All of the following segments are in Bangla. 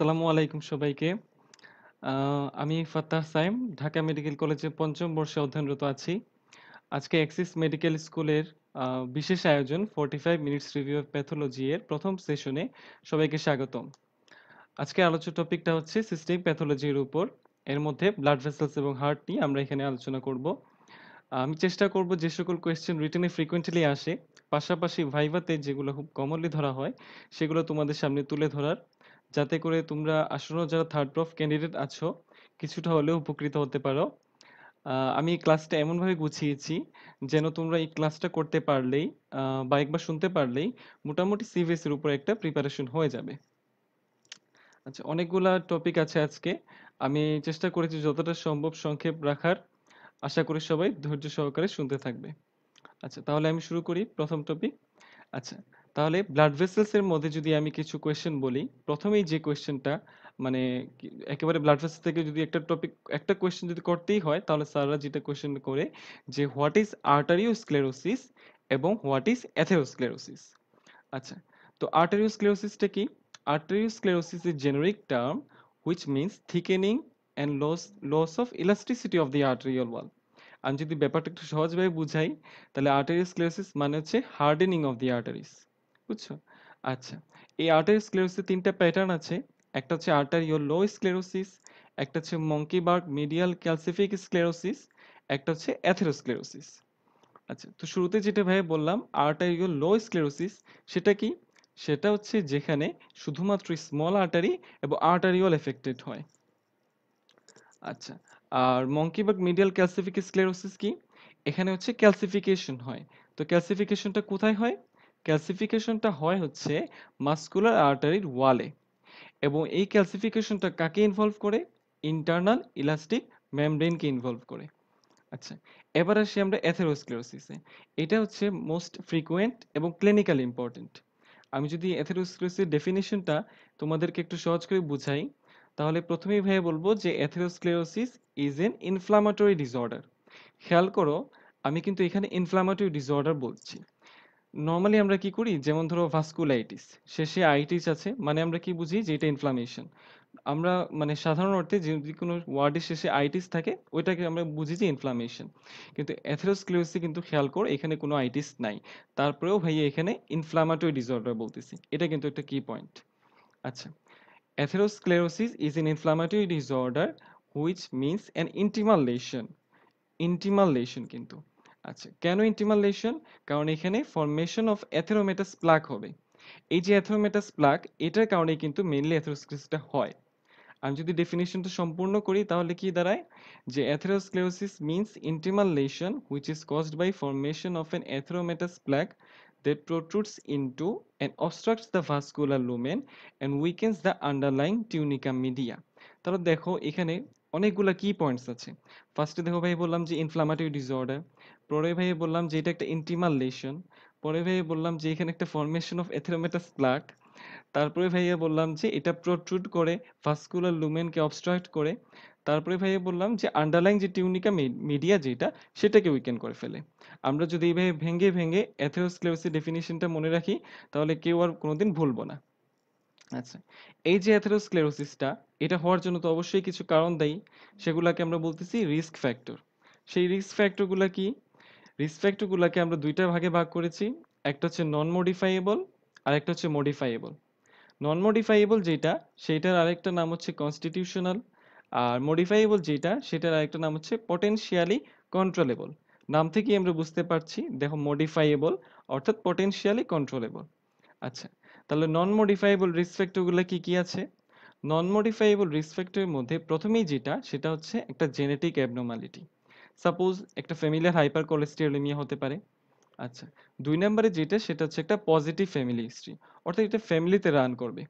আসসালামু আলাইকুম সবাইকে আমি ফাত্তাহ সাইম ঢাকা মেডিকেল কলেজে পঞ্চম বর্ষে অধ্যয়নরত আছি আজকে অ্যাক্সিস মেডিকেল স্কুলের বিশেষ আয়োজন forty five minutes review of pathology এর প্রথম সেশনে সবাইকে স্বাগতম আজকে আলোচ্য টপিকটা হচ্ছে সিস্টেমিক প্যাথোলজির উপর এর মধ্যে ব্লাড ভেসেলস এবং হার্ট নিয়ে আমরা এখানে আলোচনা করব আমি চেষ্টা করব যে সকল কোয়েশ্চেন রিটেনে ফ্রিকোয়েন্টলি আসে পাশাপাশি ভাইভাতে যেগুলো খুব কমনলি ধরা হয় সেগুলো তোমাদের সামনে তুলে ধরার যাতে করে তোমরা আসলে যারা থার্ড প্রফ ক্যান্ডিডেট আছো কিছুটা হলেও উপকৃত হতে পারো আমি ক্লাসটা এমনভাবে গুছিয়েছি যেন তোমরা এই ক্লাসটা করতে পারলেই বা একবার শুনতে পারলেই মোটামুটি সিভিএস এর উপর একটা প্রিপারেশন হয়ে যাবে আচ্ছা অনেকগুলা টপিক আছে আজকে আমি চেষ্টা করেছি যতটা সম্ভব সংক্ষেপ রাখার আশা করি সবাই ধৈর্য সহকারে শুনতে থাকবে আচ্ছা তাহলে আমি শুরু করি প্রথম টপিক আচ্ছা তাহলে ব্লাড ভেসেলস এর মধ্যে যদি আমি কিছু কোয়েশ্চেন বলি প্রথমেই যে কোয়েশ্চেনটা মানে একেবারে ব্লাড ভেসেল থেকে যদি একটা টপিক একটা কোয়েশ্চেন যদি করতেই হয় তাহলে স্যাররা যেটা কোয়েশ্চেন করে যে হোয়াট ইজ আর্টারিওস্ক্লেরোসিস এবং হোয়াট ইজ অ্যাথেরোস্ক্লেরোসিস আচ্ছা তো আর্টারিওস্ক্লেরোসিসটা কি arteriosclerosis is generic term which means thickening and loss loss of elasticity of the arterial wall আমি যদি ব্যাপারটা একটু সহজভাবে বুঝাই তাহলে আর্টারিওস্ক্লেরোসিস মানে হচ্ছে হার্ডেনিং অফ দি আর্টারিস বুঝছো আচ্ছা এই আর্টারি স্ক্লেরোসিসের তিনটা প্যাটার্ন আছে একটা হচ্ছে আর্টারিওল লো স্ক্লেরোসিস একটা হচ্ছে মঙ্কিবার্গ মিডিয়াল ক্যালসিফিক স্ক্লেরোসিস একটা হচ্ছে অ্যাথেরোস্ক্লেরোসিস আচ্ছা তো শুরুতে যেটা ভাই বললাম আর্টারিওল লো স্ক্লেরোসিস সেটা কি সেটা হচ্ছে যেখানে শুধুমাত্র স্মল আর্টারি এবং আর্টারিওল এফেক্টেড হয় আচ্ছা আর মঙ্কিবার্গ মিডিয়াল ক্যালসিফিক স্ক্লেরোসিস কি এখানে হচ্ছে ক্যালসিফিকেশন হয় তো ক্যালসিফিকেশনটা কোথায় হয় ক্যালসিফিকেশনটা হয় হচ্ছে মাস্কুলার আর্টারির ওয়ালে এবং এই ক্যালসিফিকেশনটা কাকে ইনভলভ করে ইন্টারনাল ইলাস্টিক মেমব্রেনকে ইনভলভ করে আচ্ছা এবার আসি আমরা এথেরোস্ক্লেরোসিসে এটা হচ্ছে মোস্ট ফ্রিকুয়েন্ট এবং ক্লিনিক্যাল ইম্পর্টেন্ট আমি যদি এথেরোস্ক্লেরোসিসের ডেফিনেশনটা তোমাদেরকে একটু সহজ করে বুঝাই তাহলে প্রথমেই ভাইয়া বলবো যে atherosclerosis is an inflammatory disorder খেয়াল করো আমি কিন্তু এখানে ইনফ্লামাটরি ডিসঅর্ডার বলছি নর্মালি আমরা কি করি যেমন ধরো ভাস্কুলাইটিস শেষে আইটিস আছে মানে আমরা কি বুঝি যে এটা ইনফ্লামেশন আমরা মানে সাধারণ অর্থে যদি কোনো ওয়ার্ডের শেষে আইটিস থাকে ওইটাকে আমরা বুঝি যে ইনফ্লামেশন কিন্তু অ্যাথেরোস্ক্লেরোসে কিন্তু খেয়াল করো এখানে কোনো আইটিস নাই তারপরেও ভাইয়া এখানে ইনফ্লামাটরি ডিসঅর্ডার বলতেছি এটা কিন্তু একটা কি পয়েন্ট আচ্ছা atherosclerosis is an inflammatory disorder which means an intimal lesion intimal lesion কিন্তু আচ্ছা কেন ইন্টিমালেশন কারণ এখানে ফরমেশন অফ অ্যাথেরোমেটাস প্লাক হবে এই যে অ্যাথেরোমেটাস প্লাক এটার কারণে কিন্তু মেইনলি অ্যাথেরোস্ক্লেরোসিসটা হয় আমি যদি ডেফিনেশনটা সম্পূর্ণ করি তাহলে কি দাঁড়ায় যে atherosclerosis means intimal lesion which is caused by formation of an atheromatous plaque that protrudes into and obstructs the vascular lumen and weakens the underlying tunica media তাহলে দেখো এখানে অনেকগুলা কি পয়েন্টস আছে ফার্স্টে দেখো ভাই বললাম যে ইনফ্লামেটরি ডিসঅর্ডার পরে ভাই বললাম যে এটা একটা ইন্টিমাল লেশন পরে ভাই বললাম যে এখানে একটা ফরমেশন অফ এথেরোমেটাস প্লাক তারপরে ভাইয়া বললাম যে এটা প্রোট্রুড করে ভাস্কুলার লুমেনকে অবস্ট্রাক্ট করে তারপরে ভাইয়া বললাম যে আন্ডারলাইন যে টিউনিকা মিডিয়া যেটা সেটাকে উইকেন করে ফেলে আমরা যদি এইভাবে ভেঙে ভেঙে অ্যাথেরোস্ক্লেরোসিস ডেফিনিশনটা মনে রাখি তাহলে কেউ আর কোনোদিন ভুলবো না আচ্ছা এই যে অ্যাথেরোস্ক্লেরোসিসটা এটা হওয়ার জন্য তো অবশ্যই কিছু কারণ দায়ী সেগুলোকে আমরা বলতেছি রিস্ক ফ্যাক্টর সেই রিস্ক ফ্যাক্টরগুলো কি রিস্ক আমরা দুইটা ভাগে ভাগ করেছি একটা হচ্ছে নন মডিফাইবল আর একটা হচ্ছে মডিফাইবল নন মডিফাইবল যেটা সেইটার আরেকটা নাম হচ্ছে কনস্টিটিউশনাল আর মডিফাইবল যেটা সেটার আরেকটা নাম হচ্ছে পটেনশিয়ালি কন্ট্রোলেবল নাম থেকেই আমরা বুঝতে পারছি দেখো মডিফাইবল অর্থাৎ পটেনশিয়ালি কন্ট্রোলেবল আচ্ছা তাহলে নন মডিফাইবল রিস্ক ফ্যাক্টরগুলো কী কী আছে নন মডিফাইবল রিস্ক মধ্যে প্রথমেই যেটা সেটা হচ্ছে একটা জেনেটিক অ্যাবনর্মালিটি সাপোজ একটা ফ্যামিলির হাইপার কোলেস্টেরোলেমিয়া হতে পারে আচ্ছা দুই নম্বরে যেটা সেটা হচ্ছে একটা পজিটিভ ফ্যামিলি হিস্ট্রি অর্থাৎ এটা ফ্যামিলিতে রান করবে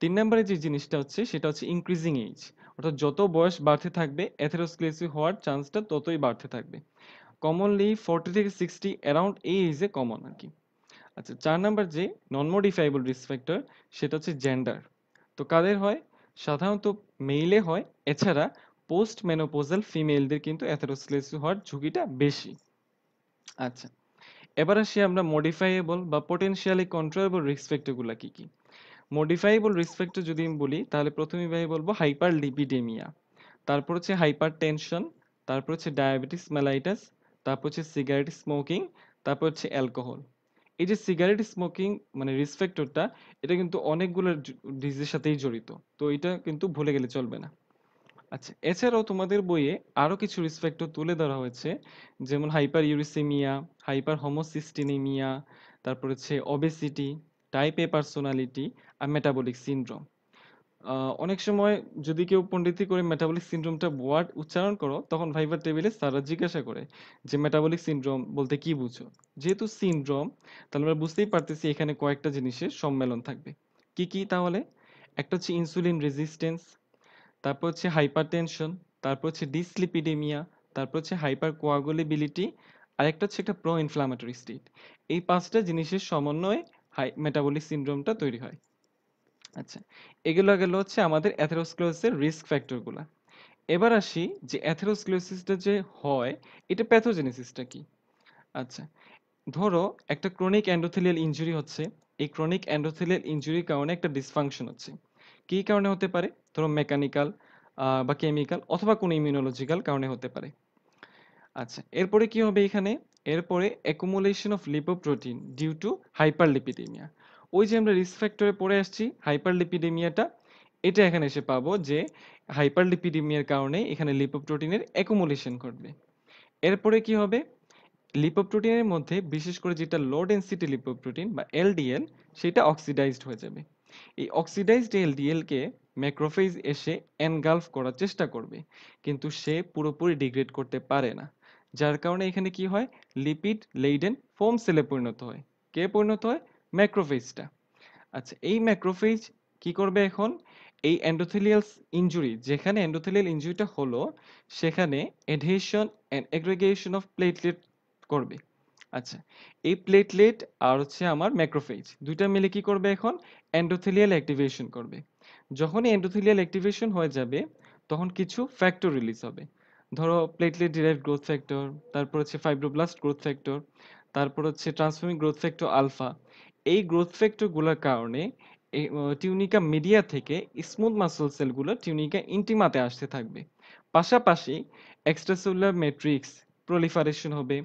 তিন নম্বরে যে জিনিসটা হচ্ছে সেটা হচ্ছে ইনক্রিজিং এজ অর্থাৎ যত বয়স বাড়তে থাকবে অ্যাথেরোস্ক্লেসি হওয়ার চান্সটা ততই বাড়তে থাকবে কমনলি ফর্টি থেকে সিক্সটি অ্যারাউন্ড এই এজে কমন আর কি আচ্ছা চার নাম্বার যে নন মডিফাইবল রিস্ক ফ্যাক্টর সেটা হচ্ছে জেন্ডার তো কাদের হয় সাধারণত মেইলে হয় এছাড়া পোস্ট মেনোপোজাল ফিমেলদের কিন্তু অ্যাথেরোস্ক্লেরোসিস হওয়ার ঝুঁকিটা বেশি আচ্ছা এবার আসি আমরা মডিফাইয়েবল বা পোটেনশিয়ালি কন্ট্রোলেবল রিস্ক ফ্যাক্টরগুলো কী কী মডিফাইবল রিস্ক ফ্যাক্টর যদি আমি বলি তাহলে প্রথমেই ভাই বলবো হাইপার লিপিডেমিয়া তারপর হচ্ছে হাইপার টেনশন তারপর হচ্ছে ডায়াবেটিস মেলাইটাস তারপর হচ্ছে সিগারেট স্মোকিং তারপর হচ্ছে অ্যালকোহল এই যে সিগারেট স্মোকিং মানে রিস্ক ফ্যাক্টরটা এটা কিন্তু অনেকগুলো ডিজিজের সাথেই জড়িত তো এটা কিন্তু ভুলে গেলে চলবে না আচ্ছা এছাড়াও তোমাদের বইয়ে আরও কিছু রিস্ক ফ্যাক্টর তুলে ধরা হয়েছে যেমন হাইপার ইউরিসেমিয়া হাইপার হোমোসিস্টিনেমিয়া তারপর হচ্ছে ওবেসিটি টাইপ এ পার্সোনালিটি আর মেটাবলিক সিনড্রোম অনেক সময় যদি কেউ পণ্ডিতি করে মেটাবলিক সিনড্রোমটা ওয়ার্ড উচ্চারণ করো তখন ভাইবার টেবিলে স্যাররা জিজ্ঞাসা করে যে মেটাবলিক সিনড্রোম বলতে কি বুঝো যেহেতু সিনড্রোম তাহলে আমরা বুঝতেই পারতেছি এখানে কয়েকটা জিনিসের সম্মেলন থাকবে কি কি তাহলে একটা হচ্ছে ইনসুলিন রেজিস্ট্যান্স তারপর হচ্ছে হাইপারটেনশন তারপর হচ্ছে ডিসলিপিডেমিয়া তারপর হচ্ছে হাইপার কোয়াগুলেবিলিটি একটা হচ্ছে একটা প্রো ইনফ্লামেটরি স্টেট এই পাঁচটা জিনিসের সমন্বয়ে হাই মেটাবলিক সিনড্রোমটা তৈরি হয় আচ্ছা এগুলো গেল হচ্ছে আমাদের অ্যাথেরোস্ক্লোসিসের রিস্ক ফ্যাক্টরগুলো এবার আসি যে অ্যাথেরোস্ক্লোসিসটা যে হয় এটা প্যাথোজেনেসিসটা কি আচ্ছা ধরো একটা ক্রনিক অ্যান্ডোথেলিয়াল ইঞ্জুরি হচ্ছে এই ক্রনিক অ্যান্ডোথেলিয়াল ইঞ্জুরির কারণে একটা ডিসফাংশন হচ্ছে কী কারণে হতে পারে ধরো মেকানিক্যাল বা কেমিক্যাল অথবা কোনো ইমিউনোলজিক্যাল কারণে হতে পারে আচ্ছা এরপরে কি হবে এখানে এরপরে accumulation of lipoprotein due to hyperlipidemia ওই যে আমরা রিস্ক ফ্যাক্টরে পড়ে আসছি হাইপারলিপিডেমিয়াটা এটা এখানে এসে পাবো যে হাইপারলিপিডেমিয়ার কারণে এখানে লিপোপ্রোটিনের অ্যাকুমুলেশন ঘটবে এরপরে কি হবে লিপোপ্রোটিনের মধ্যে বিশেষ করে যেটা লো ডেন্সিটি লিপোপ্রোটিন বা এলডিএল সেটা অক্সিডাইজড হয়ে যাবে এই অক্সিডাইজড এলডিএলকে ম্যাক্রোফেজ এসে এনগালফ করার চেষ্টা করবে কিন্তু সে পুরোপুরি ডিগ্রেড করতে পারে না যার কারণে এখানে কি হয় লিপিড লেইডেন ফোম সেলে পরিণত হয় কে পরিণত হয় ম্যাক্রোফেজটা আচ্ছা এই ম্যাক্রোফেজ কি করবে এখন এই অ্যান্ডোথেলিয়াল ইঞ্জুরি যেখানে অ্যান্ডোথেলিয়াল ইঞ্জুরিটা হলো সেখানে adhesion and aggregation of platelet করবে আচ্ছা এই প্লেটলেট আর হচ্ছে আমার ম্যাক্রোফেজ দুইটা মিলে কি করবে এখন অ্যান্ডোথেলিয়াল অ্যাক্টিভেশন করবে যখনই এন্ডোথেলিয়াল অ্যাক্টিভেশন হয়ে যাবে তখন কিছু ফ্যাক্টর রিলিজ হবে ধরো প্লেটলেট ডিরাইভ গ্রোথ ফ্যাক্টর তারপর হচ্ছে ফাইব্রোব্লাস্ট গ্রোথ ফ্যাক্টর তারপর হচ্ছে ট্রান্সফর্মিং গ্রোথ ফ্যাক্টর আলফা এই গ্রোথ ফ্যাক্টরগুলোর কারণে টিউনিকা মিডিয়া থেকে স্মুথ মাসল সেলগুলো টিউনিকা ইন্টিমাতে আসতে থাকবে পাশাপাশি এক্সট্রাসেলুলার ম্যাট্রিক্স প্রলিফারেশন হবে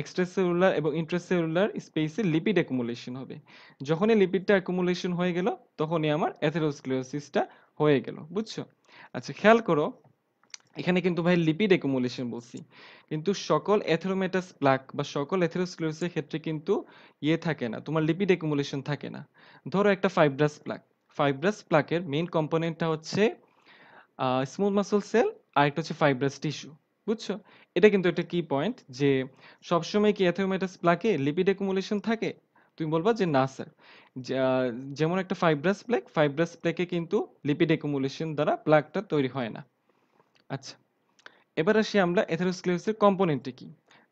এক্সট্রাসেলুলার এবং ইন্ট্রাসেলুলার স্পেসে লিপিড অ্যাকুমুলেশন হবে যখন এই লিপিডটা অ্যাকুমুলেশন হয়ে গেল তখনই আমার অ্যাথেরোস্ক্লেরোসিসটা হয়ে গেল বুঝছো আচ্ছা খেয়াল করো এখানে কিন্তু ভাই লিপিড অ্যাকুমুলেশন বলছি কিন্তু সকল অ্যাথেরোমেটাস প্লাক বা সকল অ্যাথেরোস্ক্লেরোসিসের ক্ষেত্রে কিন্তু ইয়ে থাকে না তোমার লিপিড অ্যাকুমুলেশন থাকে না ধরো একটা ফাইব্রাস প্লাক ফাইব্রাস প্লাকের মেইন কম্পোনেন্টটা হচ্ছে স্মুথ মাসল সেল আর একটা হচ্ছে ফাইব্রাস টিস্যু বুঝছো এটা কিন্তু একটা কি পয়েন্ট যে সবসময় কি অ্যাথিওমেটাস প্লাকে লিপিড একুমুলেশন থাকে তুমি বলবা যে না স্যার যেমন একটা ফাইব্রাস প্লেক ফাইব্রাস প্লেকে কিন্তু লিপিড একুমুলেশন দ্বারা প্লাকটা তৈরি হয় না আচ্ছা এবার আসি আমরা এথেরোস্ক্লেরোসিসের কম্পোনেন্টে কি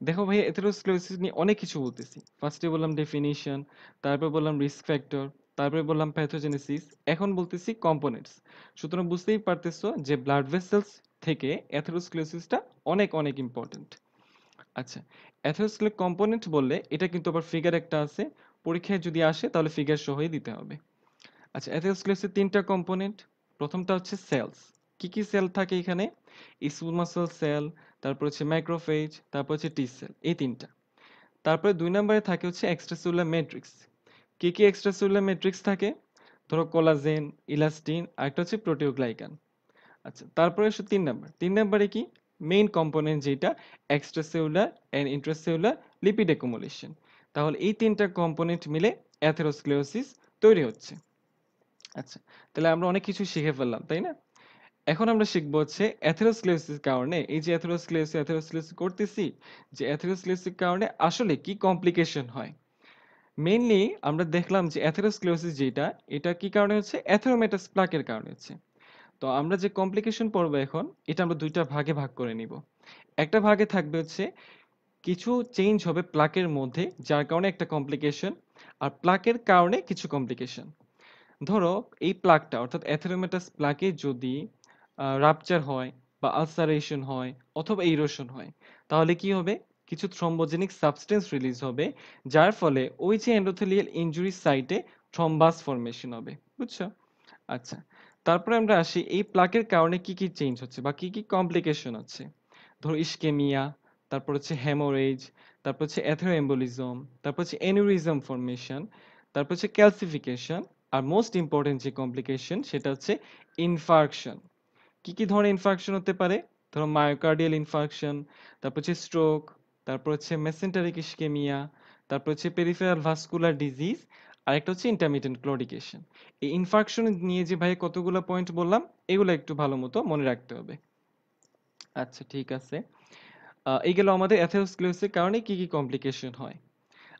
দেখো ভাই এথেরোস্ক্লেরোসিস নিয়ে অনেক কিছু বলতেছি ফার্স্টে বললাম ডেফিনিশন তারপর বললাম রিস্ক ফ্যাক্টর তারপরে বললাম প্যাথোজেনেসিস এখন বলতেছি কম্পোনেন্টস সুতরাং বুঝতেই পারতেছো যে ব্লাড ভেসেলস থেকে অ্যাথেরোস্ক্লেসিসটা অনেক অনেক ইম্পর্টেন্ট আচ্ছা অ্যাথেরোস্ক্লেক কম্পোনেন্ট বললে এটা কিন্তু আবার ফিগার একটা আছে পরীক্ষায় যদি আসে তাহলে ফিগার সহই দিতে হবে আচ্ছা অ্যাথেরোস্ক্লেসের তিনটা কম্পোনেন্ট প্রথমটা হচ্ছে সেলস কি কি সেল থাকে এখানে মাসল সেল তারপর হচ্ছে মাইক্রোফেজ তারপর হচ্ছে টি সেল এই তিনটা তারপরে দুই নম্বরে থাকে হচ্ছে এক্সট্রাসেলুলার ম্যাট্রিক্স কি কি এক্সট্রাসেলুলার ম্যাট্রিক্স থাকে ধরো কোলাজেন ইলাস্টিন আর একটা হচ্ছে প্রোটিওগ্লাইকান আচ্ছা তারপরে আসো তিন নাম্বার তিন নাম্বারে কি মেইন কম্পোনেন্ট যেটা extra extracellular and intracellular lipid accumulation তাহলে এই তিনটা কম্পোনেন্ট মিলে অ্যাথেরোস্ক্লেরোসিস তৈরি হচ্ছে আচ্ছা তাহলে আমরা অনেক কিছু শিখে ফেললাম তাই না এখন আমরা শিখবো হচ্ছে অ্যাথেরোস্ক্লেরোসিস কারণে এই যে অ্যাথেরোস্ক্লেরোসিস অ্যাথেরোস্ক্লেরোসিস করতেছি যে অ্যাথেরোস্ক্লেরোসিস কারণে আসলে কি কমপ্লিকেশন হয় মেইনলি আমরা দেখলাম যে অ্যাথেরোস্ক্লেরোসিস যেটা এটা কি কারণে হচ্ছে অ্যাথেরোমেটাস প্লাকের কারণে হচ্ছে তো আমরা যে কমপ্লিকেশন পড়বো এখন এটা আমরা দুইটা ভাগে ভাগ করে নিব একটা ভাগে থাকবে হচ্ছে কিছু চেঞ্জ হবে প্লাকের মধ্যে যার কারণে একটা কমপ্লিকেশন আর প্লাকের কারণে কিছু কমপ্লিকেশন ধরো এই প্লাকটা অর্থাৎ অ্যাথেরোমেটাস প্লাকে যদি রাপচার হয় বা আলসারেশন হয় অথবা ইরোশন হয় তাহলে কি হবে কিছু থ্রম্বোজেনিক সাবস্টেন্স রিলিজ হবে যার ফলে ওই যে এন্ডোথেলিয়াল ইঞ্জুরি সাইটে থ্রম্বাস ফর্মেশন হবে বুঝছো আচ্ছা তারপরে আমরা আসি এই প্লাকের কারণে কি কি চেঞ্জ হচ্ছে বা কি কি কমপ্লিকেশন আছে ধরো ইস্কেমিয়া তারপর হচ্ছে হ্যামোরেজ তারপর হচ্ছে অ্যাথেরোএম্বোলিজম তারপর হচ্ছে অ্যানিউরিজম ফর্মেশন তারপর হচ্ছে ক্যালসিফিকেশন আর মোস্ট ইম্পর্টেন্ট যে কমপ্লিকেশন সেটা হচ্ছে ইনফার্কশন কি কি ধরনের ইনফার্কশন হতে পারে ধরো মায়োকার্ডিয়াল ইনফার্কশন তারপর হচ্ছে স্ট্রোক তারপর হচ্ছে মেসেন্টারিক ইস্কেমিয়া তারপর হচ্ছে পেরিফেরাল ভাস্কুলার ডিজিজ আরেকটা হচ্ছে ইন্টারমিডিয়েন্ট ক্লোরিকেশন এই ইনফার্কশন নিয়ে যে ভাই কতগুলো পয়েন্ট বললাম এগুলো একটু ভালো মতো মনে রাখতে হবে আচ্ছা ঠিক আছে এই গেল আমাদের অ্যাথেরোস্ক্লেরোসিসের কারণে কি কি কমপ্লিকেশন হয়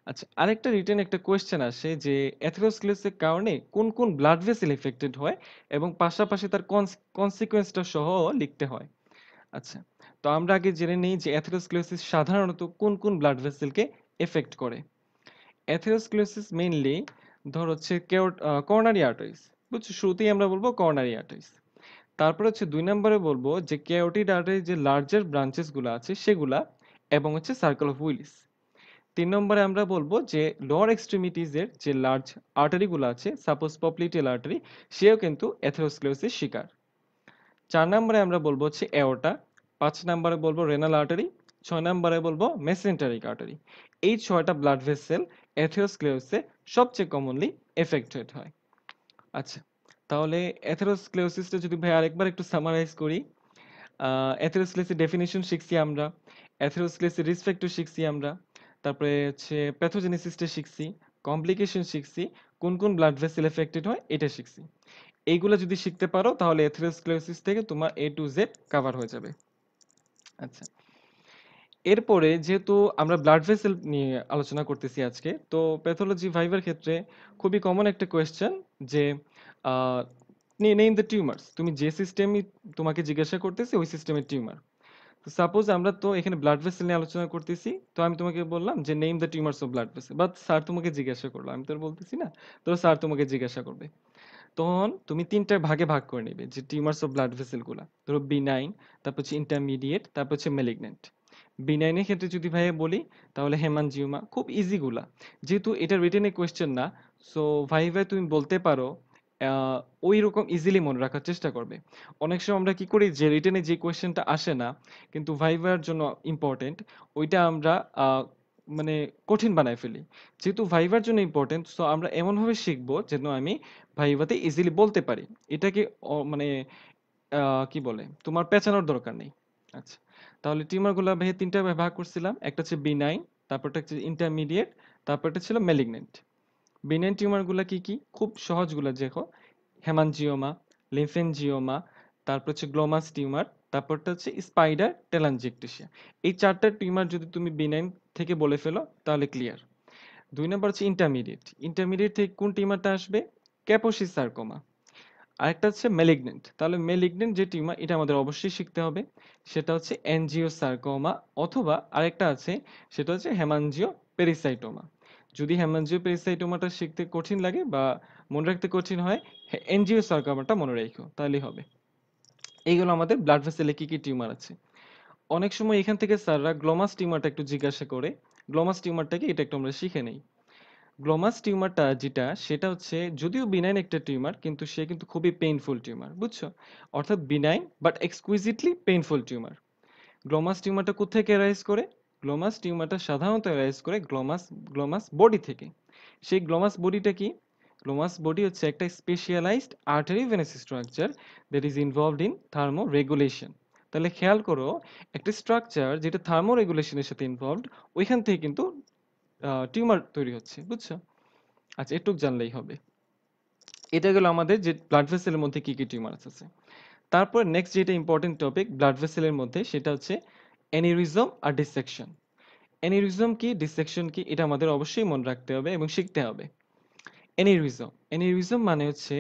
আচ্ছা আরেকটা রিটেন একটা কোয়েশ্চেন আসে যে অ্যাথেরোস্ক্লেরোসিসের কারণে কোন কোন ব্লাড ভেসেল এফেক্টেড হয় এবং পাশাপাশি তার কনসিকোয়েন্সটা সহ লিখতে হয় আচ্ছা তো আমরা আগে জেনে নিই যে অ্যাথেরোস্ক্লেরোসিস সাধারণত কোন কোন ব্লাড ভেসেলকে এফেক্ট করে অ্যাথেরোস্ক্লেরোসিস মেইনলি ধর হচ্ছে কর্নারি আর্টারিস বুঝছো শুরুতেই আমরা বলবো কর্নারি আর্টারিস তারপরে হচ্ছে দুই নম্বরে বলবো যে কেওটিড আর্টারি যে লার্জার ব্রাঞ্চেসগুলো আছে সেগুলা এবং হচ্ছে সার্কেল অফ উইলিস তিন নম্বরে আমরা বলবো যে লোয়ার এক্সট্রিমিটিজের যে লার্জ আর্টারিগুলো আছে সাপোজ পপলিটেল আর্টারি সেও কিন্তু অ্যাথেরোস্ক্লেরোসিস শিকার চার নম্বরে আমরা বলবো হচ্ছে এওটা পাঁচ নম্বরে বলবো রেনাল আর্টারি ছয় নম্বরে বলবো মেসেন্টারিক আর্টারি এই ছয়টা ব্লাড ভেসেল অ্যাথেরোস্ক্লেরোসে সবচেয়ে কমনলি এফেক্টেড হয় আচ্ছা তাহলে অ্যাথেরোস্ক্লেরোসিসটা যদি ভাই আরেকবার একটু সামারাইজ করি অ্যাথেরোস্ক্লেসি ডেফিনিশন শিখছি আমরা অ্যাথেরোস্ক্লেসি রিসপেক্টও শিখছি আমরা তারপরে হচ্ছে প্যাথোজেনেসিসটা শিখছি কমপ্লিকেশন শিখছি কোন কোন ব্লাড ভেসেল এফেক্টেড হয় এটা শিখছি এইগুলো যদি শিখতে পারো তাহলে অ্যাথেরোস্ক্লেরোসিস থেকে তোমার এ টু জেড কভার হয়ে যাবে আচ্ছা এরপরে যেহেতু আমরা ব্লাড ভেসেল নিয়ে আলোচনা করতেছি আজকে তো প্যাথোলজি ভাইভার ক্ষেত্রে খুবই কমন একটা কোয়েশ্চেন যে নেইম দ্য টিউমার্স তুমি যে সিস্টেমই তোমাকে জিজ্ঞাসা করতেছি ওই সিস্টেমের টিউমার তো সাপোজ আমরা তো এখানে ব্লাড ভেসেল নিয়ে আলোচনা করতেছি তো আমি তোমাকে বললাম যে name the tumours of blood vessel but sir তোমাকে জিজ্ঞাসা করলো আমি তো বলতেছি না তো স্যার তোমাকে জিজ্ঞাসা করবে তখন তুমি তিনটা ভাগে ভাগ করে নেবে যে টিউমার্স অফ ব্লাড ভেসেলগুলো ধরো নাইন তারপর হচ্ছে ইন্টারমিডিয়েট তারপর হচ্ছে ম্যালিগনেন্ট বিনাইনের ক্ষেত্রে যদি ভাইয়া বলি তাহলে জিউমা খুব ইজিগুলা যেহেতু এটা রিটেনে কোয়েশ্চেন না সো ভাই ভাই তুমি বলতে পারো ওই রকম ইজিলি মনে রাখার চেষ্টা করবে অনেক সময় আমরা কি করি যে রিটেনে যে কোয়েশ্চেনটা আসে না কিন্তু ভাইভার জন্য ইম্পর্টেন্ট ওইটা আমরা মানে কঠিন বানায় ফেলি যেহেতু ভাইভার জন্য ইম্পর্টেন্ট সো আমরা এমনভাবে শিখবো যেন আমি ভাইভাতে ইজিলি বলতে পারি এটাকে মানে কি বলে তোমার পেঁচানোর দরকার নেই আচ্ছা তাহলে টিউমারগুলো ভাইয়া তিনটা ভাগ করছিলাম একটা হচ্ছে বিনাইন তারপরটা হচ্ছে ইন্টারমিডিয়েট তারপরটা ছিল ম্যালিগনেন্ট বিনাইন টিউমারগুলো কি কি খুব সহজগুলো দেখো হেমানজিওমা লিমফেনজিওমা তারপর হচ্ছে গ্লোমাস টিউমার তারপরটা হচ্ছে স্পাইডার টেলানজেকটেশিয়া এই চারটা টিউমার যদি তুমি বিনাইন থেকে বলে ফেলো তাহলে ক্লিয়ার দুই নম্বর হচ্ছে ইন্টারমিডিয়েট ইন্টারমিডিয়েট থেকে কোন টিউমারটা আসবে ক্যাপোসিস সার্কোমা আরেকটা হচ্ছে ম্যালিগনেন্ট তাহলে ম্যালিগনেন্ট যে টিউমার এটা আমাদের অবশ্যই শিখতে হবে সেটা হচ্ছে এনজিও সার্কোমা অথবা আরেকটা আছে সেটা হচ্ছে হেমানজিও পেরিসাইটোমা যদি হেমানজিও পেরিসাইটোমাটা শিখতে কঠিন লাগে বা মনে রাখতে কঠিন হয় এনজিও সার্কোমাটা মনে রাখো তাহলেই হবে এইগুলো আমাদের ব্লাড ভেসেলে কি কি টিউমার আছে অনেক সময় এখান থেকে স্যাররা গ্লোমাস টিউমারটা একটু জিজ্ঞাসা করে গ্লোমাস টিউমারটাকে এটা একটু আমরা শিখে নেই গ্লোমাস টিউমারটা যেটা সেটা হচ্ছে যদিও বিনাইন একটা টিউমার কিন্তু সে কিন্তু খুবই পেইনফুল টিউমার বুঝছো অর্থাৎ benign but exquisitely painful tumour glomus টিউমারটা কোথেকে অ্যারাইজ করে গ্লোমাস টিউমারটা সাধারণত অ্যারাইজ করে গ্লোমাস গ্লোমাস বডি থেকে সেই গ্লোমাস বডিটা কি গ্লোমাস বডি হচ্ছে একটা specialised arteriovenous structure that is involved in thermoregulation তাহলে খেয়াল করো একটা স্ট্রাকচার যেটা থার্মো রেগুলেশনের সাথে ইনভলভড ওইখান থেকে কিন্তু টিউমার তৈরি হচ্ছে বুঝছো আচ্ছা এটুক জানলেই হবে এটা গেলো আমাদের যে ব্লাড ভেসেলের মধ্যে কি কি টিউমার আছে তারপর নেক্সট যেটা ইম্পর্টেন্ট টপিক ব্লাড ভেসেলের মধ্যে সেটা হচ্ছে অ্যানিরিজম আর ডিসেকশন অ্যানিরিজম কি ডিসেকশন কি এটা আমাদের অবশ্যই মনে রাখতে হবে এবং শিখতে হবে অ্যানিরিজম অ্যানিরিজম মানে হচ্ছে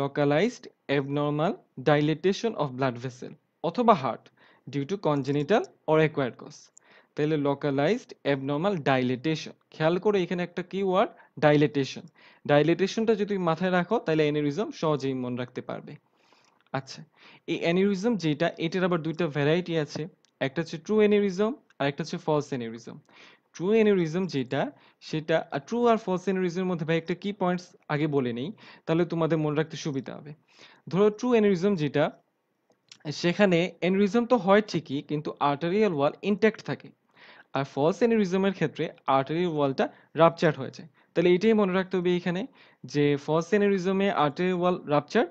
localised abnormal dilatation of blood vessel অথবা heart due to congenital or acquired cause তাহলে লোকালাইজড অ্যাবনর্মাল ডাইলেটেশন খেয়াল করে এখানে একটা কিওয়ার্ড ডাইলেটেশন ডাইলেটেশনটা যদি মাথায় রাখো তাহলে অ্যানিরিজম সহজেই মনে রাখতে পারবে আচ্ছা এই অ্যানিরিজম যেটা এটার আবার দুইটা ভ্যারাইটি আছে একটা হচ্ছে ট্রু অ্যানিরিজম আর একটা হচ্ছে ফলস অ্যানিরিজম ট্রু অ্যানিউরিজম যেটা সেটা ট্রু আর ফলস অ্যানিউরিজমের মধ্যে ভাই একটা কি পয়েন্টস আগে বলে নেই তাহলে তোমাদের মনে রাখতে সুবিধা হবে ধরো ট্রু অ্যানিউরিজম যেটা সেখানে অ্যানিউরিজম তো হয় ঠিকই কিন্তু আর্টারিয়াল ওয়াল ইনট্যাক্ট থাকে আর ফলস অ্যানিউরিজমের ক্ষেত্রে আর্টারির ওয়ালটা রাপচার যায় তাহলে এটাই মনে রাখতে হবে এখানে যে ফলস অ্যানিউরিজমে আর্টারি ওয়াল রাপচার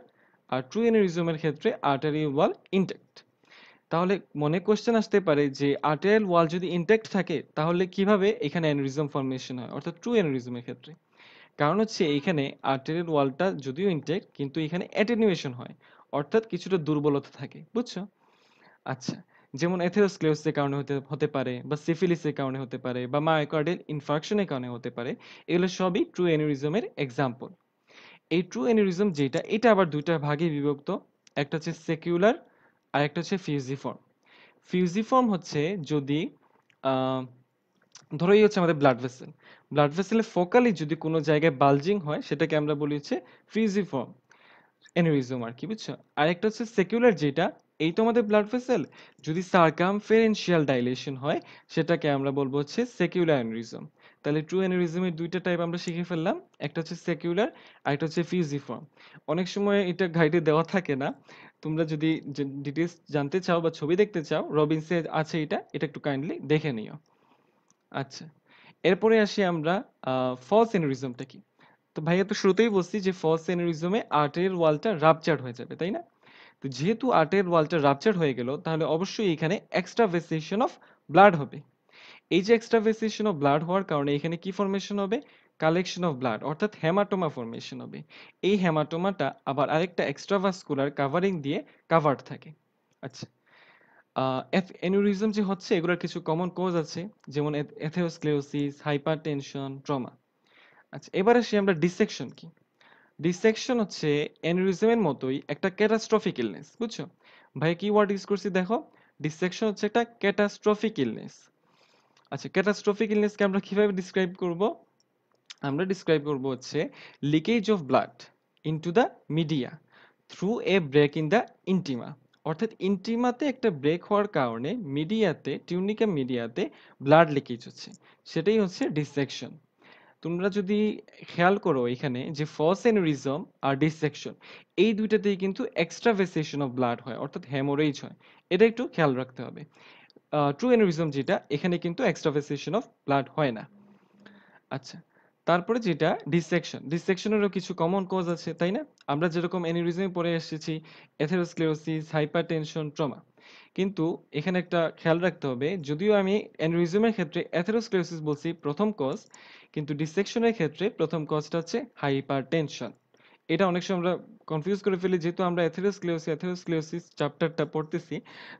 আর ট্রু অ্যানিউরিজমের ক্ষেত্রে আর্টারি ওয়াল ইনটেক্ট তাহলে মনে কোশ্চেন আসতে পারে যে আর্টারিয়াল ওয়াল যদি ইনটেক্ট থাকে তাহলে কিভাবে এখানে অ্যানিউরিজম ফর্মেশন হয় অর্থাৎ ট্রু অ্যানিউরিজমের ক্ষেত্রে কারণ হচ্ছে এখানে আর্টারিয়াল ওয়ালটা যদিও ইনটেক্ট কিন্তু এখানে অ্যাটেনিউয়েশন হয় অর্থাৎ কিছুটা দুর্বলতা থাকে বুঝছো আচ্ছা যেমন এথেরোস্ক্লেরোসিসের কারণে হতে হতে পারে বা সিফিলিসের কারণে হতে পারে বা মায়োকার্ডিয়াল ইনফাকশনের কারণে হতে পারে এগুলো সবই ট্রু অ্যানিউরিজমের এক্সাম্পল এই ট্রু অ্যানিউরিজম যেটা এটা আবার দুইটা ভাগে বিভক্ত একটা হচ্ছে সেকিউলার আর একটা হচ্ছে ফিউজিফর্ম ফিউজিফর্ম হচ্ছে যদি ধরো এই হচ্ছে আমাদের ব্লাড ভেসেল ব্লাড ভেসেলে ফোকালি যদি কোনো জায়গায় বালজিং হয় সেটাকে আমরা বলি হচ্ছে ফিউজিফর্ম অ্যানিউরিজম আর কি বুঝছো আর একটা হচ্ছে সেকুলার যেটা এই তো আমাদের ব্লাড ভেসেল যদি সার্কামফেরেন্সিয়াল ডাইলেশন হয় সেটাকে আমরা বলবো হচ্ছে সেকিউলার অ্যানিরিজম তাহলে ট্রু অ্যানিরিজমের দুইটা টাইপ আমরা শিখে ফেললাম একটা হচ্ছে সেকিউলার আর একটা হচ্ছে ফিজিফর্ম অনেক সময় এটা গাইডে দেওয়া থাকে না তোমরা যদি ডিটেলস জানতে চাও বা ছবি দেখতে চাও রবিনসে আছে এটা এটা একটু কাইন্ডলি দেখে নিও আচ্ছা এরপরে আসি আমরা ফলস অ্যানিরিজমটা কি তো ভাইয়া তো শুরুতেই বলছি যে ফলস অ্যানিরিজমে আর্টের ওয়ালটা রাপচার হয়ে যাবে তাই না তো যেহেতু আর্টের ওয়ালটা রাপচার হয়ে গেল তাহলে অবশ্যই এখানে এক্সট্রা ভেসিয়েশন অফ ব্লাড হবে এই যে এক্সট্রা ভেসিয়েশন অফ ব্লাড হওয়ার কারণে এখানে কি ফরমেশন হবে কালেকশন অফ ব্লাড অর্থাৎ হেমাটোমা ফরমেশন হবে এই হেমাটোমাটা আবার আরেকটা এক্সট্রাভাস্কুলার কাভারিং দিয়ে কাভার্ড থাকে আচ্ছা এফ এনুরিজম যে হচ্ছে এগুলোর কিছু কমন কজ আছে যেমন হাইপার হাইপারটেনশন ট্রমা আচ্ছা এবার আসি আমরা ডিসেকশন কি ডিসেকশন হচ্ছে অ্যানিউরিজমের মতোই একটা ক্যাটাস্ট্রফিক ইলনেস বুঝছো ভাই কি ওয়ার্ড ইউজ করছি দেখো ডিসেকশন হচ্ছে একটা ক্যাটাস্ট্রফিক ইলনেস আচ্ছা ক্যাটাস্ট্রফিক ইলনেসকে আমরা কিভাবে ডিসক্রাইব করব আমরা ডিসক্রাইব করব হচ্ছে leakage of blood into the media through a break in the intima অর্থাৎ ইন্টিমাতে একটা ব্রেক হওয়ার কারণে মিডিয়াতে টিউনিকা মিডিয়াতে ব্লাড লিকেজ হচ্ছে সেটাই হচ্ছে ডিসেকশন তোমরা যদি খেয়াল করো এখানে যে ফস এনরিজম আর ডিসেকশন এই দুইটাতেই কিন্তু ভেসেশন অফ ব্লাড হয় অর্থাৎ হ্যামোরেজ হয় এটা একটু খেয়াল রাখতে হবে ট্রু এনরিজম যেটা এখানে কিন্তু এক্সট্রাভেসেশন অফ ব্লাড হয় না আচ্ছা তারপরে যেটা ডিসেকশন ডিসেকশনেরও কিছু কমন কজ আছে তাই না আমরা যেরকম এনিউরিজমে পড়ে এসেছি এথেরোস্ক্লেরোসিস হাইপারটেনশন ট্রমা কিন্তু এখানে একটা খেয়াল রাখতে হবে যদিও আমি অ্যানরিজমের ক্ষেত্রে অ্যাথেরোস্ক্লেরোসিস বলছি প্রথম কজ কিন্তু ডিসেকশনের ক্ষেত্রে প্রথম কজটা হচ্ছে হাইপারটেনশন এটা অনেক সময় আমরা কনফিউজ করে ফেলি যেহেতু আমরা অ্যাথেরোস্ক্লেরোসিস অ্যাথেরোস্ক্লেরোসিস চ্যাপ্টারটা পড়তেছি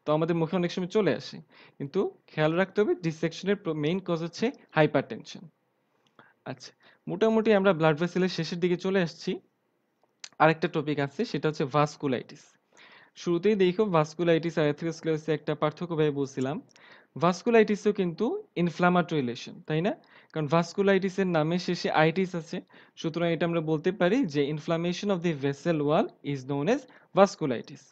তো আমাদের মুখে অনেক সময় চলে আসে কিন্তু খেয়াল রাখতে হবে ডিসেকশনের মেইন কজ হচ্ছে হাইপারটেনশন আচ্ছা মোটামুটি আমরা ব্লাড ভেসেলের শেষের দিকে চলে আসছি আরেকটা টপিক আছে সেটা হচ্ছে ভাস্কুলাইটিস শুরুতেই দেখো ভাস্কুলাইটিস আর অ্যাথেরোস্ক্লেরোসিস একটা পার্থক্য ভাবে বলছিলাম ভাস্কুলাইটিসও কিন্তু ইনফ্লামাটরি লেশন তাই না কারণ ভাস্কুলাইটিসের নামে শেষে আইটিস আছে সুতরাং এটা আমরা বলতে পারি যে inflammation of the vessel wall is known as vasculitis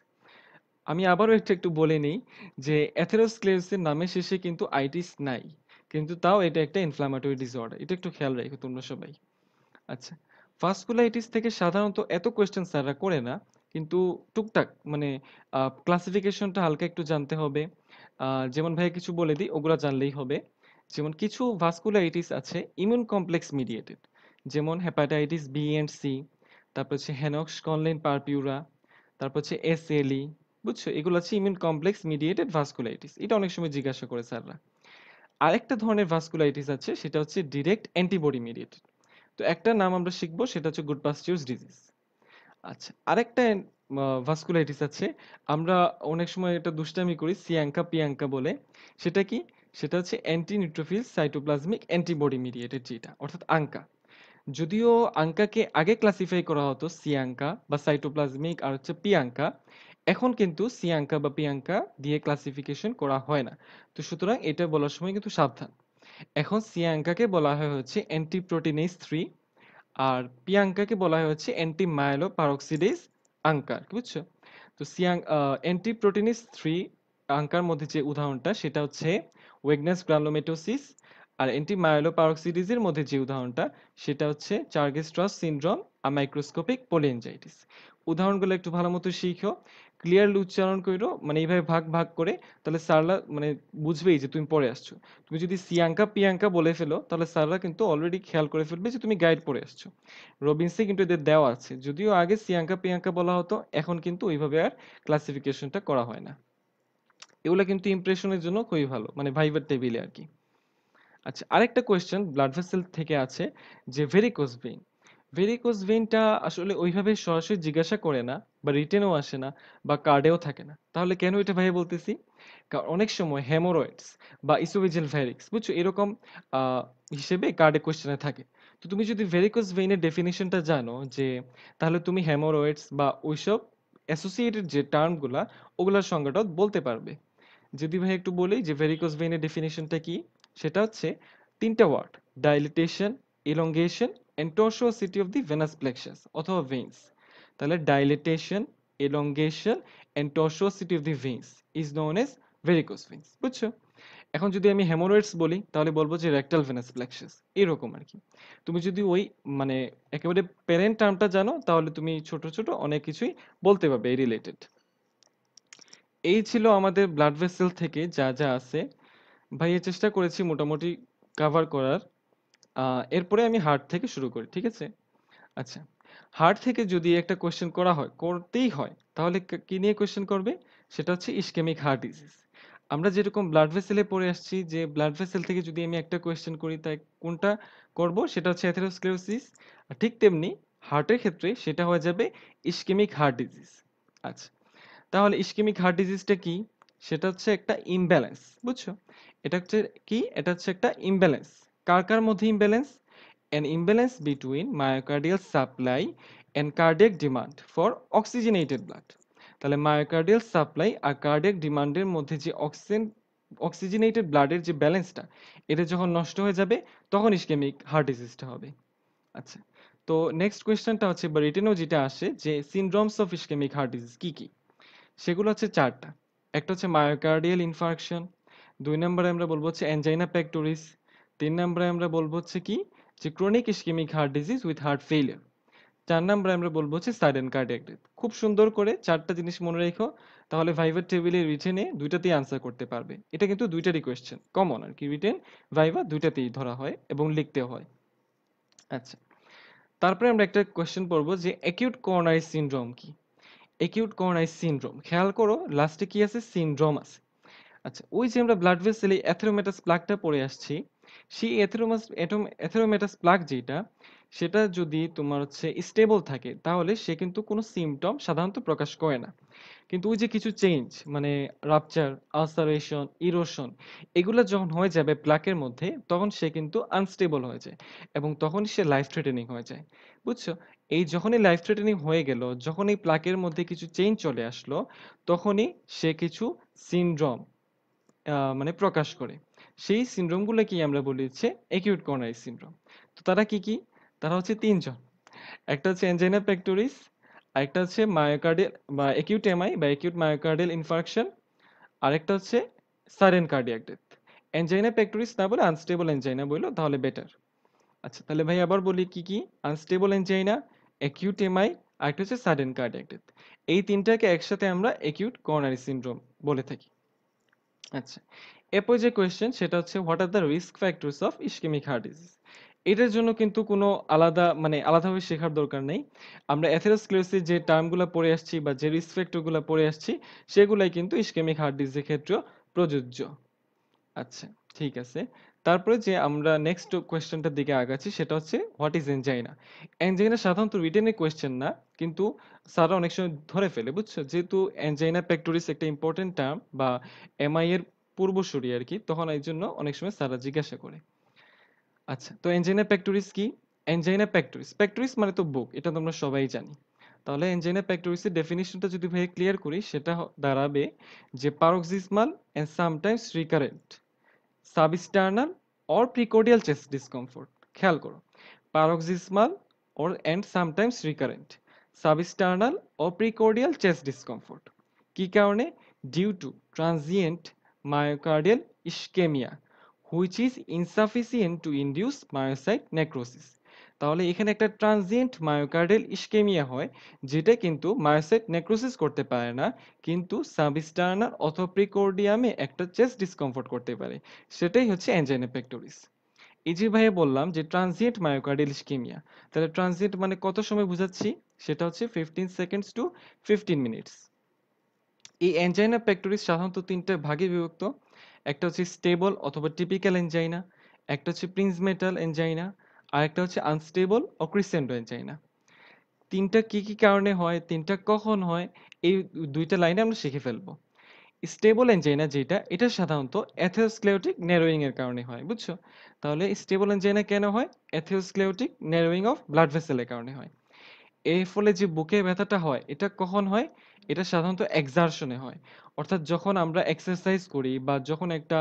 আমি আবারও একটু একটু বলে নিই যে অ্যাথেরোস্ক্লেরোসিসের নামে শেষে কিন্তু আইটিস নাই কিন্তু তাও এটা একটা ইনফ্লামেটরি ডিসঅর্ডার এটা একটু খেয়াল রাখো তোমরা সবাই আচ্ছা ভাস্কুলাইটিস থেকে সাধারণত এত কোয়েশ্চেন স্যাররা করে না কিন্তু টুকটাক মানে আ ক্লাসিফিকেশনটা হালকা একটু জানতে হবে। আ যেমন ভাইয়া কিছু বলে দিই, ওগুলা জানলেই হবে। যেমন কিছু vasculitis আছে immune complex mediated যেমন hepatitis B and C, তারপর হচ্ছে Henoch-Conlin purpura, তারপর হচ্ছে SLE বুঝছো? এগুলো হচ্ছে immune complex mediated vasculitis এটা অনেক সময় জিজ্ঞাসা করে স্যাররা। আরেকটা ধরনের vasculitis আছে সেটা হচ্ছে direct antibody mediated তো একটা নাম আমরা শিখব সেটা হচ্ছে Goodpasture's disease আচ্ছা আরেকটা একটা ভাস্কুলাইটিস আছে। আমরা অনেক সময় এটা দুষ্টামি করি সিয়াঙ্কা পিয়াঙ্কা বলে। সেটা কি? সেটা হচ্ছে anti neutrophil cytoplasmic antibody mediated যেটা অর্থাৎ আঙ্কা। যদিও আঙ্কাকে আগে ক্লাসিফাই করা হতো সিয়াঙ্কা বা সাইটোপ্লাজমিক আর হচ্ছে পিয়াঙ্কা। এখন কিন্তু সিয়াঙ্কা বা পিয়াঙ্কা দিয়ে ক্লাসিফিকেশন করা হয় না। তো সুতরাং এটা বলার সময় কিন্তু সাবধান। এখন সিয়াঙ্কাকে বলা হয় হচ্ছে অ্যান্টিপ্রোটিনেস থ্রি আর পিয়াঙ্কাকে বলা হয়েছে হচ্ছে অ্যান্টি মাইলো পারক্সিডিস আঙ্কার বুঝছো তো সিয়াং অ্যান্টি প্রোটিনিস থ্রি আঙ্কার মধ্যে যে উদাহরণটা সেটা হচ্ছে ওয়েগনাস গ্রানোমেটোসিস আর অ্যান্টি মাইলো পারক্সিডিসের মধ্যে যে উদাহরণটা সেটা হচ্ছে চার্গেস্ট্রস সিন্ড্রোম আর মাইক্রোস্কোপিক পোলিএনজাইটিস উদাহরণগুলো একটু ভালো মতো শিখো ক্লিয়ারলি উচ্চারণ করো মানে এইভাবে ভাগ ভাগ করে তাহলে স্যাররা মানে বুঝবেই যে তুমি পড়ে আসছো তুমি যদি সিয়াঙ্কা পিয়াঙ্কা বলে ফেলো তাহলে স্যাররা কিন্তু অলরেডি খেয়াল করে ফেলবে যে তুমি গাইড পড়ে আসছো রবিনসে কিন্তু এদের দেওয়া আছে যদিও আগে সিয়াঙ্কা পিয়াঙ্কা বলা হতো এখন কিন্তু ওইভাবে আর ক্লাসিফিকেশনটা করা হয় না এগুলো কিন্তু ইমপ্রেশনের জন্য খুবই ভালো মানে ভাইবার টেবিলে আর কি আচ্ছা আরেকটা কোয়েশ্চেন ব্লাড ভেসেল থেকে আছে যে ভেরিকোজ ভেইন ভেরিকোজ ভেইনটা আসলে ওইভাবে সরাসরি জিজ্ঞাসা করে না বা রিটেনও আসে না বা কার্ডেও থাকে না তাহলে কেন এটা ভাই বলতেছি কারণ অনেক সময় হেমোরয়েডস বা ইসোভিজিয়াল ভ্যারিক্স বুঝছো এরকম হিসেবে কার্ডে কোশ্চেনে থাকে তো তুমি যদি ভেরিকোজ ভেইনের ডেফিনেশনটা জানো যে তাহলে তুমি হেমোরয়েডস বা ওইসব অ্যাসোসিয়েটেড যে টার্মগুলা ওগুলার সংজ্ঞাটাও বলতে পারবে যদি ভাই একটু বলি যে ভেরিকোজ ভেইনের ডেফিনেশনটা কি সেটা হচ্ছে তিনটা word dilatation elongation and city of the venous plexus অথবা veins তাহলে dilatation elongation and tortuosity of the veins is known as varicose veins বুঝছো এখন যদি আমি হেমোরয়েডস বলি তাহলে বলবো যে রেক্টাল ভেনাস প্লেক্সাস এরকম আর কি তুমি যদি ওই মানে একেবারে প্যারেন্ট টার্মটা জানো তাহলে তুমি ছোট ছোট অনেক কিছুই বলতে পারবে এই রিলেটেড এই ছিল আমাদের ব্লাড ভেসেল থেকে যা যা আছে ভাই চেষ্টা করেছি মোটামুটি কাভার করার এরপরে আমি হার্ট থেকে শুরু করি ঠিক আছে আচ্ছা হার্ট থেকে যদি একটা কোয়েশ্চেন করা হয় করতেই হয় তাহলে কি নিয়ে কোয়েশ্চেন করবে সেটা হচ্ছে ইস্কেমিক হার্ট ডিজিজ আমরা যেরকম ব্লাড ভেসেলে পড়ে আসছি যে ব্লাড ভেসেল থেকে যদি আমি একটা কোয়েশ্চেন করি তাই কোনটা করব সেটা হচ্ছে আর ঠিক তেমনি হার্টের ক্ষেত্রে সেটা হয়ে যাবে ইস্কেমিক হার্ট ডিজিজ আচ্ছা তাহলে ইস্কেমিক হার্ট ডিজিজটা কি সেটা হচ্ছে একটা ইমব্যালেন্স বুঝছো এটা হচ্ছে কি এটা হচ্ছে একটা ইমব্যালেন্স কার কার মধ্যে imbalance an imbalance between myocardial supply and cardiac demand for oxygenated blood তাহলে মায়োকার্ডিয়াল সাপ্লাই আর কার্ডিয়াক ডিমান্ডের মধ্যে যে অক্সিজেন অক্সিজেনেটেড ব্লাডের যে ব্যালেন্সটা এটা যখন নষ্ট হয়ে যাবে তখন ইসকেমিক হার্ট ডিজিজটা হবে আচ্ছা তো নেক্সট কোয়েশ্চেনটা হচ্ছে বা রিটেনও যেটা আসে যে syndromes of ischaemic heart disease কী কী সেগুলো হচ্ছে চারটা একটা হচ্ছে মায়োকার্ডিয়াল ইনফার্কশন দুই নম্বরে আমরা বলবো হচ্ছে অ্যাঞ্জাইনা প্যাক্টোরিস তিন নম্বরে আমরা বলবো হচ্ছে কি যে chronic ischaemic heart disease with heart failure চার নম্বরে আমরা বলবো হচ্ছে সাইডেন কার্ডিয়াক ডেথ খুব সুন্দর করে চারটা জিনিস মনে রেখো তাহলে ভাইভার টেবিলে রিটেনে দুইটাতেই আনসার করতে পারবে এটা কিন্তু দুইটারই কোয়েশ্চেন কমন আর কি রিটেন ভাইভা দুইটাতেই ধরা হয় এবং লিখতে হয় আচ্ছা তারপরে আমরা একটা কোয়েশ্চেন পড়বো যে অ্যাকিউট কর্নারি সিনড্রোম কি অ্যাকিউট কর্নারি সিনড্রোম খেয়াল করো লাস্টে কি আছে সিনড্রোম আছে আচ্ছা ওই যে আমরা ব্লাড ভেসেলে অ্যাথেরোমেটাস প্লাগটা পড়ে আসছি সেই এথেরোমাস এটম এথেরোমেটাস প্লাক যেটা সেটা যদি তোমার হচ্ছে স্টেবল থাকে তাহলে সে কিন্তু কোনো সিমটম সাধারণত প্রকাশ করে না কিন্তু ওই যে কিছু চেঞ্জ মানে রাপচার আলসারেশন ইরোশন এগুলো যখন হয়ে যাবে প্লাকের মধ্যে তখন সে কিন্তু আনস্টেবল হয়ে যায় এবং তখন সে লাইফ থ্রেটেনিং হয়ে যায় বুঝছো এই যখনই লাইফ থ্রেটেনিং হয়ে গেল যখন এই প্লাকের মধ্যে কিছু চেঞ্জ চলে আসলো তখনই সে কিছু সিনড্রম মানে প্রকাশ করে সেই সিনড্রোমগুলোকেই আমরা বলি হচ্ছে অ্যাকিউট করোনারি সিনড্রোম তো তারা কি কি তারা হচ্ছে তিনজন একটা হচ্ছে এনজাইনা প্যাক্টোরিস আরেকটা হচ্ছে মায়োকার্ডিয়াল বা অ্যাকিউট এমআই বা অ্যাকিউট মায়োকার্ডিয়াল ইনফার্কশন আরেকটা হচ্ছে সারেন কার্ডিয়াক ডেথ এনজাইনা প্যাক্টোরিস না বলে আনস্টেবল এনজাইনা বললো তাহলে বেটার আচ্ছা তাহলে ভাই আবার বলি কি কি আনস্টেবল এনজাইনা অ্যাকিউট এমআই আরেকটা হচ্ছে সাডেন কার্ডিয়াক ডেথ এই তিনটাকে একসাথে আমরা অ্যাকিউট করোনারি সিনড্রোম বলে থাকি আচ্ছা এরপর যে কোয়েশ্চেন সেটা হচ্ছে what are the risk factors of ischaemic heart disease এটার জন্য কিন্তু কোনো আলাদা মানে আলাদাভাবে শেখার দরকার নেই আমরা অ্যাথেরোস্ক্লেরোসি যে টার্মগুলো পড়ে আসছি বা যে রিস্ক ফ্যাক্টরগুলো পড়ে আসছি সেগুলাই কিন্তু ইস্কেমিক হার্ট ডিজিজের ক্ষেত্রেও প্রযোজ্য আচ্ছা ঠিক আছে তারপরে যে আমরা নেক্সট কোয়েশ্চেনটার দিকে আগাচ্ছি সেটা হচ্ছে হোয়াট ইজ এনজাইনা এনজাইনা সাধারণত রিটেনের কোয়েশ্চেন না কিন্তু স্যাররা অনেক সময় ধরে ফেলে বুঝছো যেহেতু এনজাইনা প্যাক্টোরিস একটা ইম্পর্টেন্ট টার্ম বা এমআইয়ের পূর্বসূরি আর কি তখন এই জন্য অনেক সময় স্যাররা জিজ্ঞাসা করে আচ্ছা তো এনজাইনা প্যাক্টরিস কি এনজাইনা প্যাক্টরিস প্যাক্টরিস মানে তো বুক এটা তোমরা সবাই জানি তাহলে এনজাইনা প্যাক্টরিসের ডেফিনিশনটা যদি ভাই ক্লিয়ার করি সেটা দাঁড়াবে যে paroxysmal and sometimes recurrent substernal or precordial chest discomfort খেয়াল করো paroxysmal or and sometimes recurrent substernal or precordial chest discomfort কি কারণে due to transient myocardial ischaemia which is insufficient to induce myocyte necrosis তাহলে এখানে একটা ট্রানজিয়েন্ট মায়োকার্ডিয়াল ইস্কেমিয়া হয় যেটা কিন্তু মায়োসাইট নেক্রোসিস করতে পারে না কিন্তু সাবস্টার্নাল অথোপ্রিকোর্ডিয়ামে একটা চেস্ট ডিসকমফোর্ট করতে পারে সেটাই হচ্ছে অ্যাঞ্জাইনা পেক্টোরিস এই যে ভাইয়া বললাম যে ট্রানজিয়েন্ট মায়োকার্ডিয়াল ইস্কেমিয়া তাহলে ট্রানজিয়েন্ট মানে কত সময় বুঝাচ্ছি সেটা হচ্ছে fifteen seconds to fifteen minutes এই এনজাইনা প্যাক্টরিস সাধারণত তিনটা ভাগে বিভক্ত একটা হচ্ছে স্টেবল অথবা টিপিক্যাল এনজাইনা একটা হচ্ছে প্রিন্স মেটাল এনজাইনা আর একটা হচ্ছে আনস্টেবল ও ক্রিসেন্ডো এনজাইনা তিনটা কি কি কারণে হয় তিনটা কখন হয় এই দুইটা লাইনে আমরা শিখে ফেলবো স্টেবল এনজাইনা যেটা এটা সাধারণত অ্যাথেরোস্ক্লেরোটিক ন্যারোয়িং এর কারণে হয় বুঝছো তাহলে স্টেবল এনজাইনা কেন হয় অ্যাথেরোস্ক্লেরোটিক ন্যারোয়িং অফ ব্লাড ভেসেলের কারণে হয় এর ফলে যে বুকে ব্যথাটা হয় এটা কখন হয় এটা সাধারণত এক্সার্শনে হয় অর্থাৎ যখন আমরা এক্সারসাইজ করি বা যখন একটা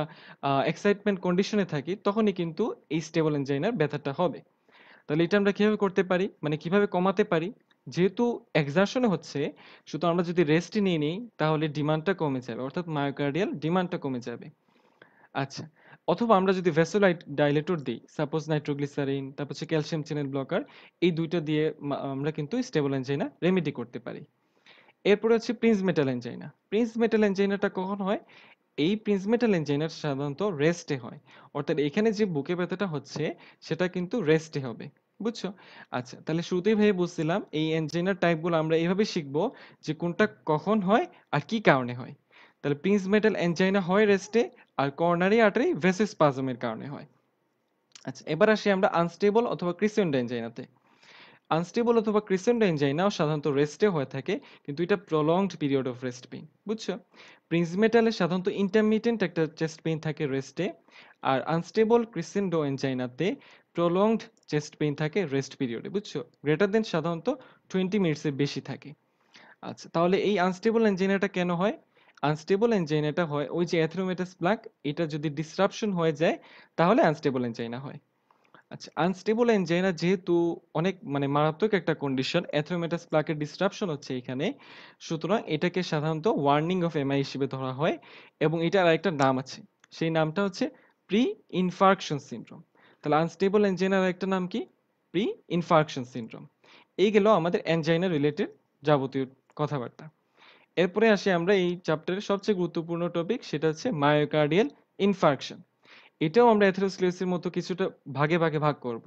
এক্সাইটমেন্ট কন্ডিশনে থাকি তখনই কিন্তু এই স্টেবল এনজাইনার ব্যথাটা হবে তাহলে এটা আমরা কিভাবে করতে পারি মানে কিভাবে কমাতে পারি যেহেতু এক্সার্শনে হচ্ছে শুধু আমরা যদি রেস্ট নিয়ে নিই তাহলে ডিমান্ডটা কমে যাবে অর্থাৎ মায়োকার্ডিয়াল ডিমান্ডটা কমে যাবে আচ্ছা অথবা আমরা যদি ভেসোলাইট ডাইলেটর দিই সাপোজ নাইট্রোগ্লিসারিন তারপর হচ্ছে ক্যালসিয়াম চ্যানেল ব্লকার এই দুইটা দিয়ে আমরা কিন্তু স্টেবল এনজাইনা রেমেডি করতে পারি এরপরে হচ্ছে Prinzmetal angina Prinzmetal এঞ্জাইনাটা কখন হয় এই প্রিন্স মেটাল এঞ্জাইনার সাধারণত রেস্টে হয় অর্থাৎ এখানে যে বুকে ব্যথাটা হচ্ছে সেটা কিন্তু রেস্টে হবে বুঝছো আচ্ছা তাহলে শুরুতেই ভাই বুঝছিলাম এই এঞ্জাইনার টাইপগুলো আমরা এইভাবে শিখব যে কোনটা কখন হয় আর কি কারণে হয় তাহলে প্রিন্স মেটাল এনজাইনা হয় রেস্টে আর কর্নারি আর্টারি ভেসেস পাজমের কারণে হয় আচ্ছা এবার আসি আমরা আনস্টেবল অথবা ক্রিসেন্ট এঞ্জাইনাতে আনস্টেবল অথবা ক্রিসেন্ট এনজাইনাও সাধারণত রেস্টে হয়ে থাকে কিন্তু এটা prolonged period of rest pain বুঝছো প্রিন্স মেটালে সাধারণত ইন্টারমিডিয়েন্ট একটা চেস্ট পেইন থাকে রেস্টে আর আনস্টেবল ক্রিসেন্ট এনজাইনাতে প্রলংড চেস্ট পেইন থাকে রেস্ট পিরিয়ডে বুঝছো গ্রেটার দেন সাধারণত টোয়েন্টি মিনিটসের বেশি থাকে আচ্ছা তাহলে এই আনস্টেবল এনজাইনাটা কেন হয় আনস্টেবল এনজাইনাটা হয় ওই যে অ্যাথ্রোমেটাস প্লাক এটা যদি ডিসরাপশন হয়ে যায় তাহলে আনস্টেবল এনজাইনা হয় আচ্ছা আনস্টেবল অ্যানজাইনা যেহেতু অনেক মানে মারাত্মক একটা কন্ডিশন অ্যাথ্রোমেটাস প্লাকের ডিসরাপশন হচ্ছে এখানে সুতরাং এটাকে সাধারণত ওয়ার্নিং অফ এমআই হিসেবে ধরা হয় এবং এটার আরেকটা নাম আছে সেই নামটা হচ্ছে প্রি ইনফার্কশন সিনড্রোম তাহলে আনস্টেবল অ্যানজাইনার একটা নাম কি প্রি ইনফার্কশন সিনড্রোম এই গেল আমাদের অ্যানজাইনা রিলেটেড যাবতীয় কথাবার্তা এরপরে আসি আমরা এই চ্যাপ্টারের সবচেয়ে গুরুত্বপূর্ণ টপিক সেটা হচ্ছে মায়োকার্ডিয়াল ইনফার্কশন এটাও আমরা অ্যাথেরোস্ক্লেরোসিসের মতো কিছুটা ভাগে ভাগে ভাগ করব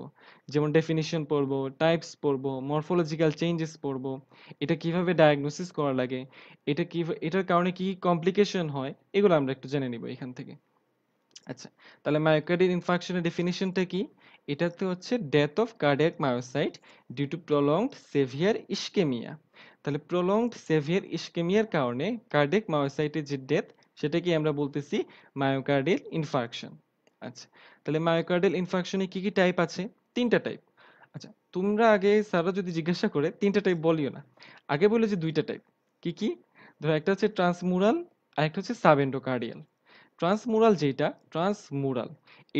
যেমন ডেফিনিশন পড়ব টাইপস পড়ব মরফোলজিক্যাল চেঞ্জেস পড়ব এটা কিভাবে ডায়াগনোসিস করা লাগে এটা কি এটার কারণে কি কমপ্লিকেশন হয় এগুলো আমরা একটু জেনে নিব এখান থেকে আচ্ছা তাহলে মায়োকার্ডিয়াল ইনফাকশনের ডেফিনিশনটা কি এটাতে হচ্ছে death of cardiac myocyte due to prolonged severe ischaemia তাহলে প্রলংড সেভিয়ার ইস্কেমিয়ার কারণে কার্ডিয়াক মায়োসাইটের যে ডেথ সেটাকে আমরা বলতেছি মায়োকার্ডিয়াল ইনফাকশন আচ্ছা তাহলে মায়োকার্ডিয়াল ইনফাংশনে কি কি টাইপ আছে তিনটা টাইপ আচ্ছা তোমরা আগে স্যাররা যদি জিজ্ঞাসা করে তিনটা টাইপ বলিও না আগে বলে যে দুইটা টাইপ কি কি ধরো একটা হচ্ছে ট্রান্সমুরাল আর একটা হচ্ছে সাবএন্ডোকার্ডিয়াল ট্রান্সমুরাল যেটা ট্রান্সমুরাল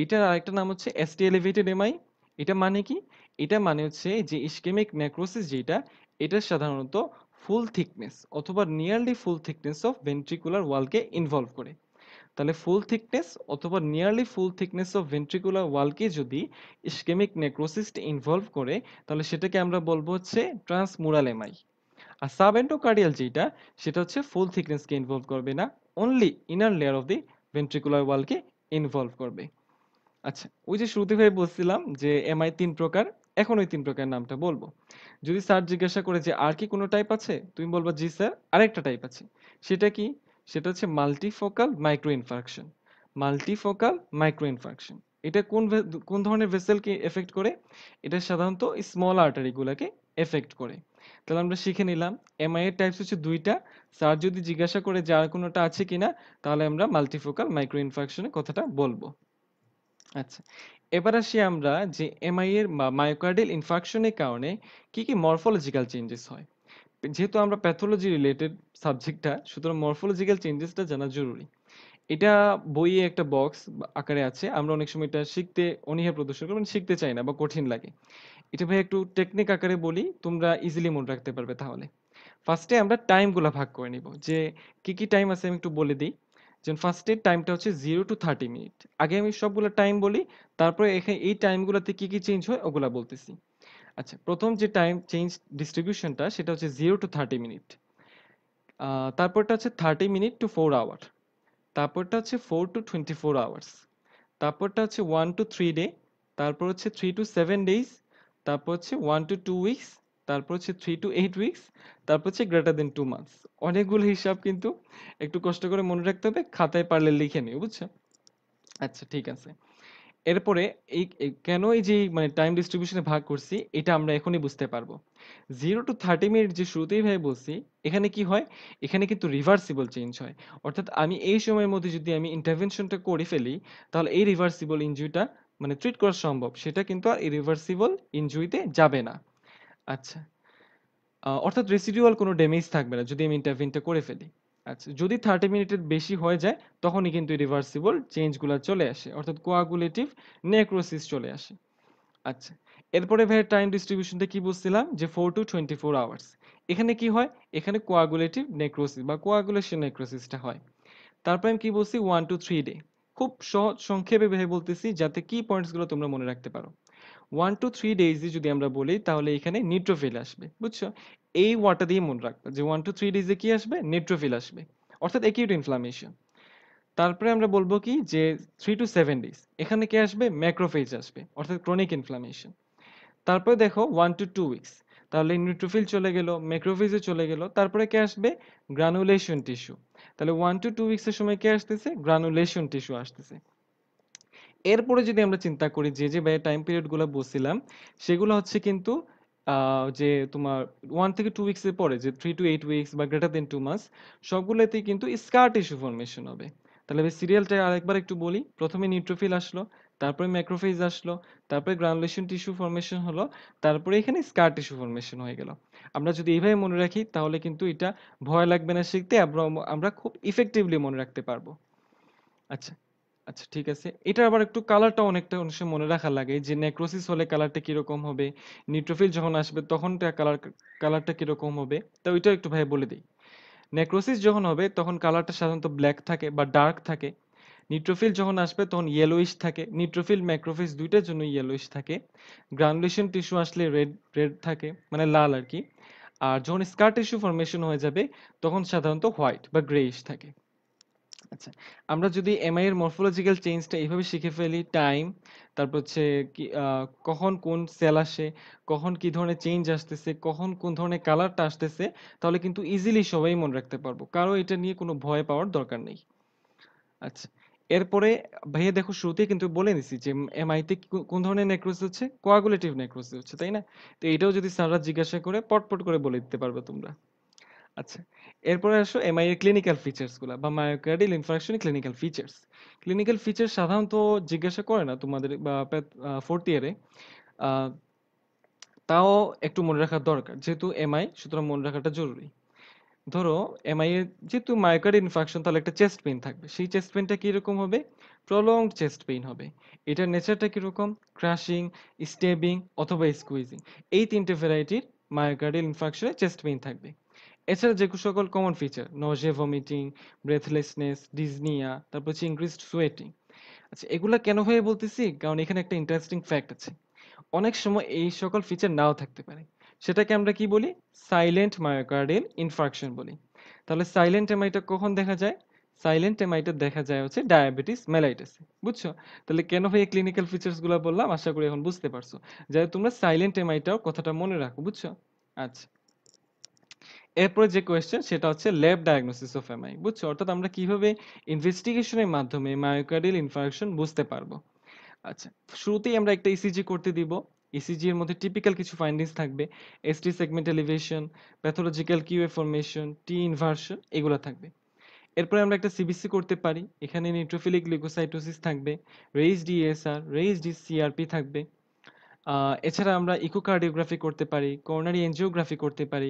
এটার আরেকটা নাম হচ্ছে এসটি এলিভেটেড এমআই এটা মানে কি এটা মানে হচ্ছে যে ইস্কেমিক নেক্রোসিস যেটা এটা সাধারণত ফুল থিকনেস অথবা nearly full thickness of ventricular ওয়ালকে ইনভলভ করে তাহলে ফুল থিকনেস অথবা nearly full thickness of ventricular ওয়ালকে যদি ইস্কেমিক নেক্রোসিস ইনভলভ করে তাহলে সেটাকে আমরা বলবো হচ্ছে ট্রান্সমুরাল এমআই আর সাব এন্ডোকার্ডিয়াল যেটা সেটা হচ্ছে ফুল থিকনেসকে ইনভলভ করবে না only inner layer of the ventricular ওয়ালকে ইনভলভ করবে আচ্ছা ওই যে শ্রুতি ভাই বলছিলাম যে এমআই তিন প্রকার এখন ওই তিন প্রকার নামটা বলবো যদি স্যার জিজ্ঞাসা করে যে আর কি কোনো টাইপ আছে তুমি বলবা জি স্যার আরেকটা টাইপ আছে সেটা কি সেটা হচ্ছে multifocal micro infarction multifocal micro infarction এটা কোন কোন ধরনের ভেসেলকে এফেক্ট করে এটা সাধারণত স্মল আর্টারিগুলোকে এফেক্ট করে তাহলে আমরা শিখে নিলাম এমআই এর টাইপস হচ্ছে দুইটা স্যার যদি জিজ্ঞাসা করে যার কোনোটা আছে কিনা তাহলে আমরা মাল্টিফোকাল মাইক্রো ইনফ্রাকশনের কথাটা বলবো আচ্ছা এবার আসি আমরা যে এমআই এর মায়োকার্ডিয়াল ইনফাকশনের কারণে কি কি মরফোলজিক্যাল চেঞ্জেস হয় যেহেতু আমরা প্যাথোলজি রিলেটেড সাবজেক্টটা সুতরাং মরফোলজিক্যাল চেঞ্জেসটা জানা জরুরি এটা বইয়ে একটা বক্স আকারে আছে আমরা অনেক সময় এটা শিখতে অনীহা প্রদর্শন করি মানে শিখতে চাই না বা কঠিন লাগে এটা ভাই একটু টেকনিক আকারে বলি তোমরা ইজিলি মনে রাখতে পারবে তাহলে ফার্স্টে আমরা টাইমগুলো ভাগ করে নিব যে কি কি টাইম আছে আমি একটু বলে দিই যেমন ফার্স্টের টাইমটা হচ্ছে জিরো টু থার্টি মিনিট আগে আমি সবগুলো টাইম বলি তারপরে এখানে এই টাইমগুলোতে কি কি চেঞ্জ হয় ওগুলা বলতেছি আচ্ছা প্রথম যে টাইম চেঞ্জ ডিস্ট্রিবিউশনটা সেটা হচ্ছে জিরো টু থার্টি মিনিট তারপরটা হচ্ছে thirty minute to four hour তারপরটা হচ্ছে four to twenty four hours তারপরটা হচ্ছে ওয়ান টু থ্রি ডে তারপর হচ্ছে থ্রি টু সেভেন ডেজ তারপর হচ্ছে ওয়ান টু টু উইকস তারপর হচ্ছে থ্রি টু এইট উইকস তারপর হচ্ছে গ্রেটার দেন টু মান্থস অনেকগুলো হিসাব কিন্তু একটু কষ্ট করে মনে রাখতে হবে খাতায় পারলে লিখে নিও বুঝছো আচ্ছা ঠিক আছে এরপরে এই কেন এই যে মানে টাইম ডিস্ট্রিবিউশনে ভাগ করছি এটা আমরা এখনই বুঝতে পারবো জিরো টু থার্টি মিনিট যে শুরুতেই ভাই বলছি এখানে কি হয় এখানে কিন্তু রিভার্সিবল চেঞ্জ হয় অর্থাৎ আমি এই সময়ের মধ্যে যদি আমি ইন্টারভেনশনটা করে ফেলি তাহলে এই রিভার্সিবল ইনজুরিটা মানে ট্রিট করা সম্ভব সেটা কিন্তু আর রিভার্সিবল ইনজুরিতে যাবে না আচ্ছা অর্থাৎ রেসিডিউয়াল কোনো ড্যামেজ থাকবে না যদি আমি ইন্টারভেনটা করে ফেলি আচ্ছা যদি থার্টি মিনিটের বেশি হয়ে যায় তখনই কিন্তু রিভার্সিবল চেঞ্জগুলো চলে আসে অর্থাৎ কোয়াগুলেটিভ নেক্রোসিস চলে আসে আচ্ছা এরপরে ভাই টাইম ডিস্ট্রিবিউশনতে কি বুঝছিলাম যে four to twenty four hours এখানে কি হয় এখানে কোয়াগুলেটিভ নেক্রোসিস বা কোয়াগুলেশন নেক্রোসিসটা হয় তারপরে আমি কি বলছি ওয়ান টু থ্রি ডে খুব সহজ সংক্ষেপে ভেবে বলতেছি যাতে কি পয়েন্টসগুলো তোমরা মনে রাখতে পারো ওয়ান টু থ্রি ডেইজে যদি আমরা বলি তাহলে এখানে নিউট্রোফিল আসবে বুঝছো এই ওয়ার্ডটা দিয়ে মনে রাখবে যে ওয়ান টু থ্রি ডিজে কি আসবে নেট্রোফিল আসবে অর্থাৎ একিউট ইনফ্লামেশন তারপরে আমরা বলবো কি যে থ্রি টু সেভেন ডেজ এখানে কে আসবে ম্যাক্রোফেজ আসবে অর্থাৎ ক্রনিক ইনফ্লামেশন তারপরে দেখো ওয়ান টু টু উইকস তাহলে নিউট্রোফিল চলে গেল ম্যাক্রোফেজে চলে গেল তারপরে কে আসবে গ্রানুলেশন টিস্যু তাহলে ওয়ান টু টু উইকসের সময় কে আসতেছে গ্রানুলেশন টিস্যু আসতেছে এরপরে যদি আমরা চিন্তা করি যে যে টাইম পিরিয়ডগুলো বসছিলাম সেগুলো হচ্ছে কিন্তু আহ, যে তোমার ওয়ান থেকে টু উইকস এর পরে যে থ্রি টু এইট উইকস বা গ্রেটার দেন টু মাস সবগুলোতেই কিন্তু স্কার টিস্যু ফর্মেশন হবে তাহলে সিরিয়ালটা আরেকবার একটু বলি প্রথমে নিউট্রোফিল আসলো তারপরে ম্যাক্রোফেজ আসলো তারপরে গ্রানুলেশন টিস্যু ফর্মেশন হলো তারপরে এখানে স্কার টিস্যু ফর্মেশন হয়ে গেল আমরা যদি এইভাবে মনে রাখি তাহলে কিন্তু এটা ভয় লাগবে না শিখতে আমরা আমরা খুব ইফেক্টিভলি মনে রাখতে পারবো আচ্ছা আচ্ছা ঠিক আছে এটা আবার একটু কালারটা অনেকটা অনেক মনে রাখা লাগে যে নেক্রোসিস হলে কালারটা কিরকম হবে নিউট্রোফিল যখন আসবে তখন কালার কালারটা কিরকম হবে তো ওইটা একটু ভাই বলে দিই নেক্রোসিস যখন হবে তখন কালারটা সাধারণত ব্ল্যাক থাকে বা ডার্ক থাকে নিউট্রোফিল যখন আসবে তখন ইয়েলোইশ থাকে নিউট্রোফিল ম্যাক্রোফিস দুইটার জন্য ইয়েলোইশ থাকে গ্রানুলেশন টিস্যু আসলে রেড রেড থাকে মানে লাল আর কি আর যখন স্কার টিস্যু ফর্মেশন হয়ে যাবে তখন সাধারণত হোয়াইট বা গ্রেইশ থাকে আচ্ছা আমরা যদি এমআই এর মরফোলজিক্যাল চেঞ্জটা এইভাবে শিখে ফেলি টাইম তারপর হচ্ছে কি আহ, কখন কোন সেল আসে কখন কি ধরনের চেঞ্জ আসতেছে কখন কোন ধরনের কালারটা আসতেছে তাহলে কিন্তু ইজিলি সবাই মনে রাখতে পারবো কারো এটা নিয়ে কোনো ভয় পাওয়ার দরকার নেই আচ্ছা এরপরে ভাইয়া দেখো শুরুতেই কিন্তু বলে দিছি যে এমআই তে কোন ধরনের নেক্রোসিস হচ্ছে কোয়াগুলেটিভ নেক্রোসিস হচ্ছে তাই না তো এটাও যদি স্যাররা জিজ্ঞাসা করে পটপট করে বলে দিতে পারবে তোমরা আচ্ছা এরপরে আসো এমআই এর ক্লিনিক্যাল ফিচার্স বা myocardial infarction clinical features clinical feature সাধারণত জিজ্ঞাসা করে না তোমাদের বা ফোর্থ ইয়ারে তাও একটু মনে রাখা দরকার যেহেতু এমআই সুতরাং মনে রাখাটা জরুরি ধরো এমআই এর যেহেতু মায়োকার্ড ইনফ্রাকশন তাহলে একটা চেস্ট পেন থাকবে সেই চেস্ট পেনটা কীরকম হবে প্রলং চেস্ট পেইন হবে এটার নেচারটা কীরকম ক্রাশিং স্টেবিং অথবা স্কুইজিং এই তিনটে ভ্যারাইটির মায়োকার্ডিয়াল ইনফাকশনে চেস্ট পেইন থাকবে এছাড়া যে সকল common feature nausea vomiting breathlessness dyspnoea তারপর হচ্ছে ইনক্রিজড সোয়েটিং আচ্ছা এগুলো কেন হয়ে বলতেছি কারণ এখানে একটা ইন্টারেস্টিং ফ্যাক্ট আছে অনেক সময় এই সকল ফিচার নাও থাকতে পারে সেটাকে আমরা কি বলি সাইলেন্ট মায়োকার্ডিয়াল ইনফ্রাকশন বলি তাহলে সাইলেন্ট এমআইটা কখন দেখা যায় সাইলেন্ট এমআইটা দেখা যায় হচ্ছে ডায়াবেটিস মেলাইটিসে বুঝছো তাহলে কেন ভাই ক্লিনিক্যাল ফিচার্সগুলো বললাম আশা করি এখন বুঝতে পারছো যাই তোমরা সাইলেন্ট এমআইটাও কথাটা মনে রাখো বুঝছো আচ্ছা এরপরে যে কোয়েশ্চেন সেটা হচ্ছে ল্যাব ডায়াগনোসিস অফ এমআই বুঝছো অর্থাৎ আমরা কিভাবে ইনভেস্টিগেশনের মাধ্যমে মায়োকার্ডিয়াল ইনফারকশন বুঝতে পারবো আচ্ছা শুরুতেই আমরা একটা ইসিজি e করতে দিব ইসিজি e এর মধ্যে টিপিক্যাল কিছু ফাইন্ডিংস থাকবে ST segment elevation pathological Q wave formation T inversion এগুলো থাকবে এরপরে আমরা একটা সিবিসি করতে পারি এখানে নিউট্রোফিলিক লিউকোসাইটোসিস থাকবে রেইজ ডিএসআর রেইজ সিআরপি থাকবে এছাড়া আমরা ইকোকার্ডিওগ্রাফি করতে পারি, করোনারি এনজিওগ্রাফি করতে পারি।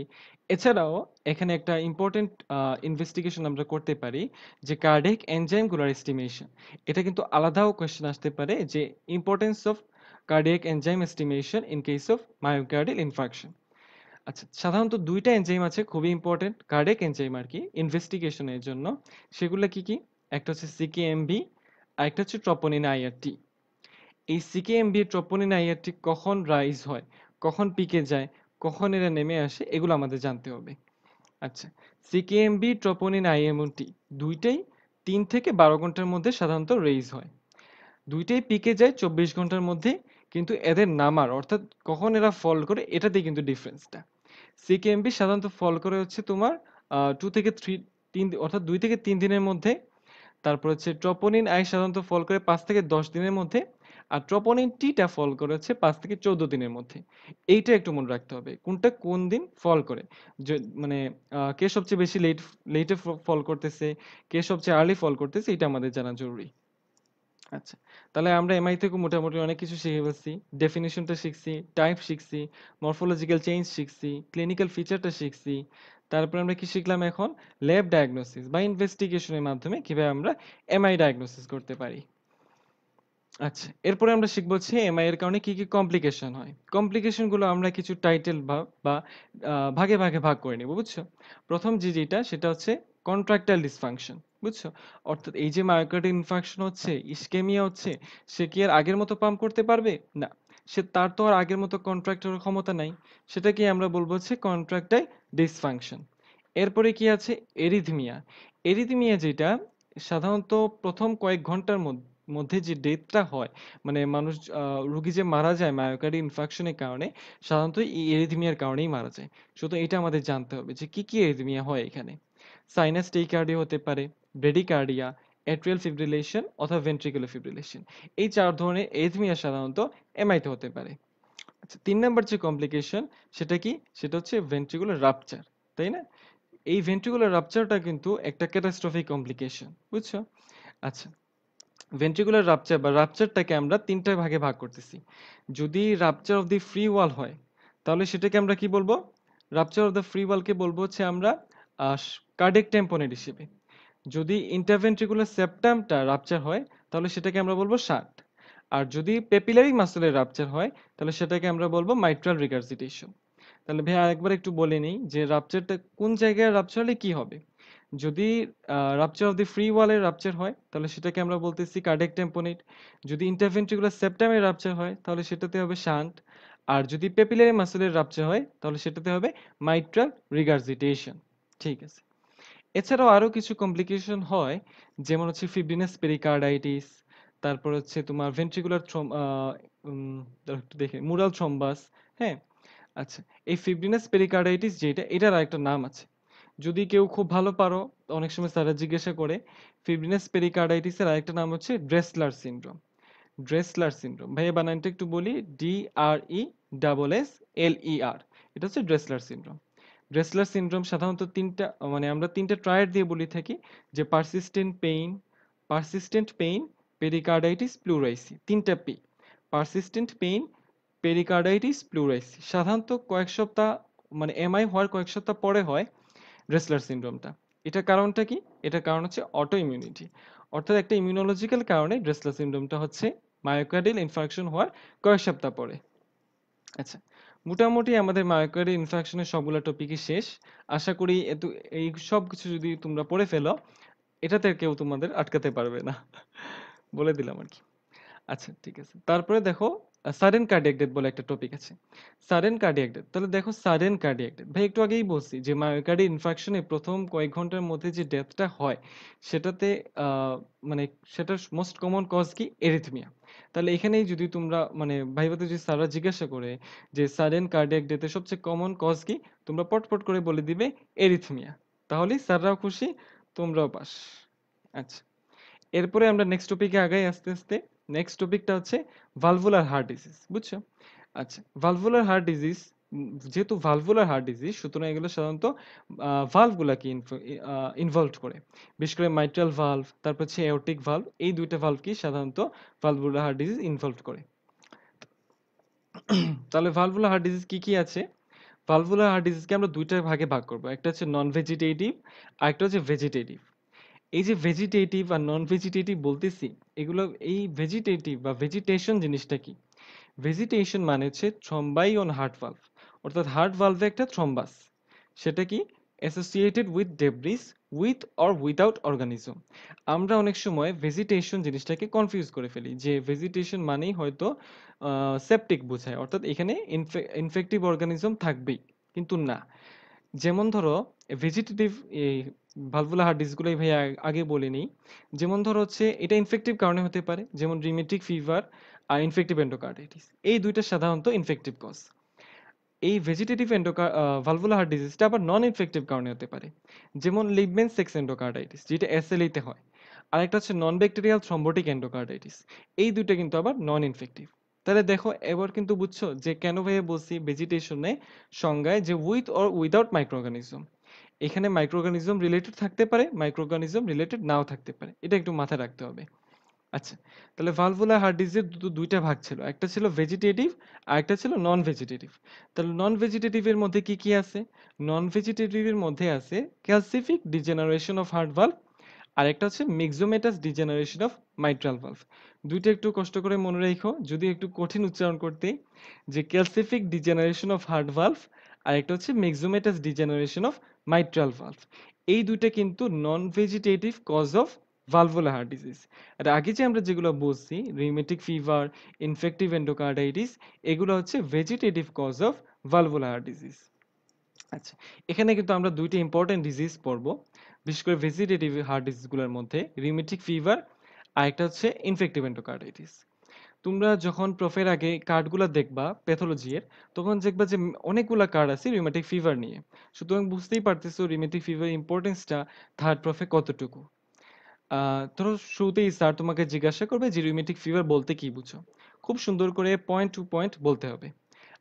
এছাড়াও এখানে একটা ইম্পর্টেন্ট ইনভেস্টিগেশন আমরা করতে পারি যে কার্ডিয়াক এনজাইমগুলার এস্টিমেশন। এটা কিন্তু আলাদাও কোয়েশ্চেন আসতে পারে যে importance of cardiac enzyme estimation in case of myocardial infarction. আচ্ছা সাধারণত দুইটা এনজাইম আছে খুবই ইম্পোর্টেন্ট কার্ডিয়াক এনজাইম আর কি ইনভেস্টিগেশনের জন্য। সেগুলো কি, কি? একটা হচ্ছে ck আর একটা হচ্ছে troponin IRT এই সিকেএমবি ট্রপোনিন আইআরটি কখন রাইজ হয় কখন পিকে যায় কখন এরা নেমে আসে এগুলো আমাদের জানতে হবে আচ্ছা সিকেএমবি ট্রপোনিন আইএমটি দুইটাই তিন থেকে বারো ঘন্টার মধ্যে সাধারণত রেইজ হয় দুইটাই পিকে যায় চব্বিশ ঘন্টার মধ্যে কিন্তু এদের নামার অর্থাৎ কখন এরা ফল করে এটাতে কিন্তু ডিফারেন্সটা সিকেএমবি সাধারণত ফল করে হচ্ছে তোমার টু থেকে থ্রি তিন অর্থাৎ দুই থেকে তিন দিনের মধ্যে তারপর হচ্ছে ট্রপোনিন আই সাধারণত ফল করে পাঁচ থেকে দশ দিনের মধ্যে আর ট্রোপোনিন টিটা ফল করেছে পাঁচ থেকে চোদ্দ দিনের মধ্যে এইটা একটু মনে রাখতে হবে কোনটা কোন দিন ফল করে মানে কে সবচেয়ে বেশি লেট লেটে ফল করতেছে কে সবচেয়ে আর্লি ফল করতেছে এটা আমাদের জানা জরুরি আচ্ছা তাহলে আমরা এমআই থেকে মোটামুটি অনেক কিছু শিখে ফেলছি ডেফিনেশনটা শিখছি টাইপ শিখছি মর্ফোলজিক্যাল চেঞ্জ শিখছি ক্লিনিক্যাল ফিচারটা শিখছি তারপরে আমরা কি শিখলাম এখন ল্যাব ডায়াগনোসিস বা ইনভেস্টিগেশনের মাধ্যমে কিভাবে আমরা এমআই ডায়াগনোসিস করতে পারি আচ্ছা এরপরে আমরা শিখব হচ্ছে এমআই এর কারণে কি কি কমপ্লিকেশন হয় কমপ্লিকেশন গুলো আমরা কিছু টাইটেল বা ভাগে ভাগে ভাগ করে নেব বুঝছো প্রথম যে যেটা সেটা হচ্ছে কন্ট্রাক্টাল ডিসফাংশন বুঝছো অর্থাৎ এই যে মায়োকার্ডিয়াল ইনফাংশন হচ্ছে ইস্কেমিয়া হচ্ছে সে কি আর আগের মতো পাম্প করতে পারবে না সে তার তো আর আগের মতো কন্ট্রাক্টের ক্ষমতা নাই সেটাকে আমরা বলবো হচ্ছে কন্ট্রাক্টাল ডিসফাংশন এরপরে কি আছে এরিথমিয়া এরিথমিয়া যেটা সাধারণত প্রথম কয়েক ঘন্টার মধ্যে মধ্যে যে ডেথটা হয় মানে মানুষ রুগী যে মারা যায় মায়োকার্ডিয়াল ইনফেকশনের কারণে সাধারণত এই এরিথমিয়ার কারণেই মারা যায় সুতরাং এটা আমাদের জানতে হবে যে কি কি এরিথমিয়া হয় এখানে সাইনাস টেইকার্ডিয়া হতে পারে ব্রেডিকার্ডিয়া অ্যাট্রিয়াল ফিব্রিলেশন অথবা ভেন্ট্রিকুলার ফিব্রিলেশন এই চার ধরনের এরিথমিয়া সাধারণত এমআইতে হতে পারে আচ্ছা তিন নম্বর যে কমপ্লিকেশন সেটা কি সেটা হচ্ছে ভেন্ট্রিকুলার রাপচার তাই না এই ভেন্ট্রিকুলার রাপচারটা কিন্তু একটা ক্যাটাস্ট্রফিক কমপ্লিকেশন বুঝছো আচ্ছা ভেন্ট্রিকুলার রাপচার বা রাপচারটাকে আমরা তিনটা ভাগে ভাগ করতেছি যদি rupture of the free wall হয় তাহলে সেটাকে আমরা কি বলবো রাপচার অফ দ্য ফ্রি ওয়ালকে বলবো হচ্ছে আমরা কার্ডেক টেম্পোনেট হিসেবে যদি ইন্টারভেন্ট্রিকুলার সেপ্টামটা রাপচার হয় তাহলে সেটাকে আমরা বলবো শার্ট আর যদি পেপিলারি মাসলের রাপচার হয় তাহলে সেটাকে আমরা বলবো মাইট্রাল রিকার্সিটেশন তাহলে ভাইয়া একবার একটু বলে নিই যে রাপচারটা কোন জায়গায় রাপচার হলে কি হবে যদি রাপচার অফ দি ফ্রি ওয়ালের রাপচার হয় তাহলে সেটাকে আমরা বলতেছি কার্ডেক টেম্পোনেট যদি ইন্টারভেন্ট্রিকুলার সেপ্টামের রাপচার হয় তাহলে সেটাতে হবে শান্ট আর যদি পেপিলারি মাসেলের রাপচার হয় তাহলে সেটাতে হবে মাইট্রাল রিগার্জিটেশন ঠিক আছে এছাড়াও আরও কিছু কমপ্লিকেশন হয় যেমন হচ্ছে ফিব্রিনাস পেরিকার্ডাইটিস তারপর হচ্ছে তোমার ভেন্ট্রিকুলার একটু দেখে মুরাল থ্রম্বাস হ্যাঁ আচ্ছা এই ফিব্রিনাস পেরিকার্ডাইটিস যেটা এটার আরেকটা নাম আছে যদি কেউ খুব ভালো পারো অনেক সময় স্যারা জিজ্ঞাসা করে ফিব্রিনাস পেরিকার্ডাইটিসের আরেকটা নাম হচ্ছে ড্রেসলার সিন্ড্রোম ড্রেসলার সিন্ড্রোম ভাইয়া বানানটা একটু বলি D R E double S L E R এটা হচ্ছে ড্রেসলার সিন্ড্রোম ড্রেসলার সিন্ড্রোম সাধারণত তিনটা মানে আমরা তিনটা ট্রায়ার দিয়ে বলি থাকি যে persistent pain persistent pain pericarditis pleurisy তিনটা P persistent pain pericarditis pleurisy সাধারণত কয়েক সপ্তাহ মানে এমআই হওয়ার কয়েক সপ্তাহ পরে হয় রেসলার সিনড্রোমটা এটার কারণটা কি এটার কারণ হচ্ছে অটো ইমিউনিটি অর্থাৎ একটা ইমিউনোলজিক্যাল কারণে রেসলার সিনড্রোমটা হচ্ছে মায়োকার্ডিয়াল ইনফ্রাকশন হওয়ার কয়েক সপ্তাহ পরে আচ্ছা মোটামুটি আমাদের মায়োকার্ডিয়াল ইনফ্রাকশনের সবগুলো টপিকই শেষ আশা করি এতো এই সব কিছু যদি তোমরা পড়ে ফেলো এটাতে কেউ তোমাদের আটকাতে পারবে না বলে দিলাম আর কি আচ্ছা ঠিক আছে তারপরে দেখো সাডেন কার্ডিয়াক ডেথ বলে একটা টপিক আছে সাডেন কার্ডিয়াক ডেথ তাহলে দেখো সাডেন কার্ডিয়াক ডেথ ভাই একটু আগেই বলছি যে মায়োকার্ডি ইনফ্রাকশনে প্রথম কয়েক ঘন্টার মধ্যে যে ডেথটা হয় সেটাতে মানে সেটার মোস্ট কমন কজ কি এরিথমিয়া তাহলে এখানেই যদি তোমরা মানে ভাইবাতে যদি সারা জিজ্ঞাসা করে যে সাডেন কার্ডিয়াক ডেথের সবচেয়ে কমন কজ কি তোমরা পটপট করে বলে দিবে এরিথমিয়া তাহলে স্যাররাও খুশি তোমরাও পাস আচ্ছা এরপরে আমরা নেক্সট টপিকে আগাই আস্তে আস্তে নেক্সট টপিকটা হচ্ছে ভালভুলার হার্ট ডিজিজ বুঝছো আচ্ছা ভালভুলার হার্ট ডিজিজ যেহেতু ভালভুলার হার্ট ডিজিজ সুতরাং এগুলো সাধারণত ভালভগুলোকে ইনভলভ করে বিশেষ করে মাইট্রাল ভালভ তারপর হচ্ছে এওটিক ভালভ এই দুইটা ভালভকে সাধারণত ভালভুলার হার্ট ডিজিজ ইনভলভ করে তাহলে ভালভুলার হার্ট ডিজিজ কি কি আছে ভালভুলার হার্ট ডিজিজকে আমরা দুইটা ভাগে ভাগ করবো একটা হচ্ছে নন ভেজিটেটিভ আর একটা হচ্ছে ভেজিটেটিভ এই যে ভেজিটেটিভ আর নন ভেজিটেটিভ বলতেছি এগুলো এই ভেজিটেটিভ বা ভেজিটেশন জিনিসটা কি ভেজিটেশন মানে হচ্ছে থ্রম্বাই অন হার্ট ভাল্ভ অর্থাৎ হার্ট ভাল্ভে একটা থ্রম্বাস সেটা কি associated with debris with or without organism আমরা অনেক সময় ভেজিটেশন জিনিসটাকে কনফিউজ করে ফেলি যে ভেজিটেশন মানেই হয়তো সেপটিক বোঝায় অর্থাৎ এখানে ইনফেক্টিভ অর্গানিজম থাকবেই কিন্তু না যেমন ধরো ভেজিটেটিভ এই ভালভুলা হার্ট ডিসগুলোই ভাইয়া আগে বলে নিই যেমন ধরো হচ্ছে এটা ইনফেক্টিভ কারণে হতে পারে যেমন রিমেটিক ফিভার আর ইনফেক্টিভ এন্ডোকার্ডাইটিস এই দুইটা সাধারণত ইনফেক্টিভ কজ এই ভেজিটেটিভ এন্ডোকার ভালভুলার হার্ট ডিজিজটা আবার নন ইনফেক্টিভ কারণে হতে পারে যেমন লিভমেন সেক্স এন্ডোকার্ডাইটিস যেটা এসএলইতে e হয় আরেকটা হচ্ছে নন ব্যাকটেরিয়াল থ্রম্বোটিক এন্ডোকার্ডাইটিস এই দুইটা কিন্তু আবার নন ইনফেক্টিভ তাহলে দেখো এবার কিন্তু বুঝছো যে কেন ভাইয়া বলছি ভেজিটেশনে সংজ্ঞায় যে উইথ অর উইদাউট মাইক্রো এখানে মাইক্রো রিলেটেড থাকতে পারে মাইক্রো রিলেটেড নাও থাকতে পারে এটা একটু মাথায় রাখতে হবে আচ্ছা তাহলে ভালভুলার হার্ট ডিজিজের দুইটা ভাগ ছিল একটা ছিল ভেজিটেটিভ আর একটা ছিল নন ভেজিটেটিভ তাহলে নন ভেজিটেটিভের মধ্যে কি কি আছে নন ভেজিটেটিভের মধ্যে আছে calcific degeneration of heart valve আর একটা হচ্ছে myxomatous degeneration of mitral valve দুইটা একটু কষ্ট করে মনে রেখো যদি একটু কঠিন উচ্চারণ করতে যে calcific degeneration of heart valve আর একটা হচ্ছে myxomatous degeneration of mitral valve এই দুইটা কিন্তু non vegetative cause of valvular heart disease আর আগে যে আমরা যেগুলো বলছি রিমেটিক ফিভার ইনফেক্টিভ এন্ডোকার্ডাইটিস এগুলো হচ্ছে vegetative cause of valvular heart disease আচ্ছা এখানে কিন্তু আমরা দুইটা ইম্পর্টেন্ট ডিজিজ পড়বো বিশেষ করে ভেজিটেটিভ হার্ট ডিজিজগুলোর মধ্যে রিউমেটিক ফিভার আর একটা হচ্ছে ইনফেক্টিভ এন্ডোকার্ডাইটিস তোমরা যখন প্রফের আগে কার্ডগুলো দেখবা এর তখন দেখবা যে অনেকগুলো কার্ড আছে রিউমেটিক ফিভার নিয়ে সুতরাং বুঝতেই পারতেছো রিউমেটিক ফিভার ইম্পর্টেন্সটা থার্ড প্রফে কতটুকু ধরো শুরুতেই স্যার তোমাকে জিজ্ঞাসা করবে যে রিউমেটিক ফিভার বলতে কি বুঝো খুব সুন্দর করে পয়েন্ট টু পয়েন্ট বলতে হবে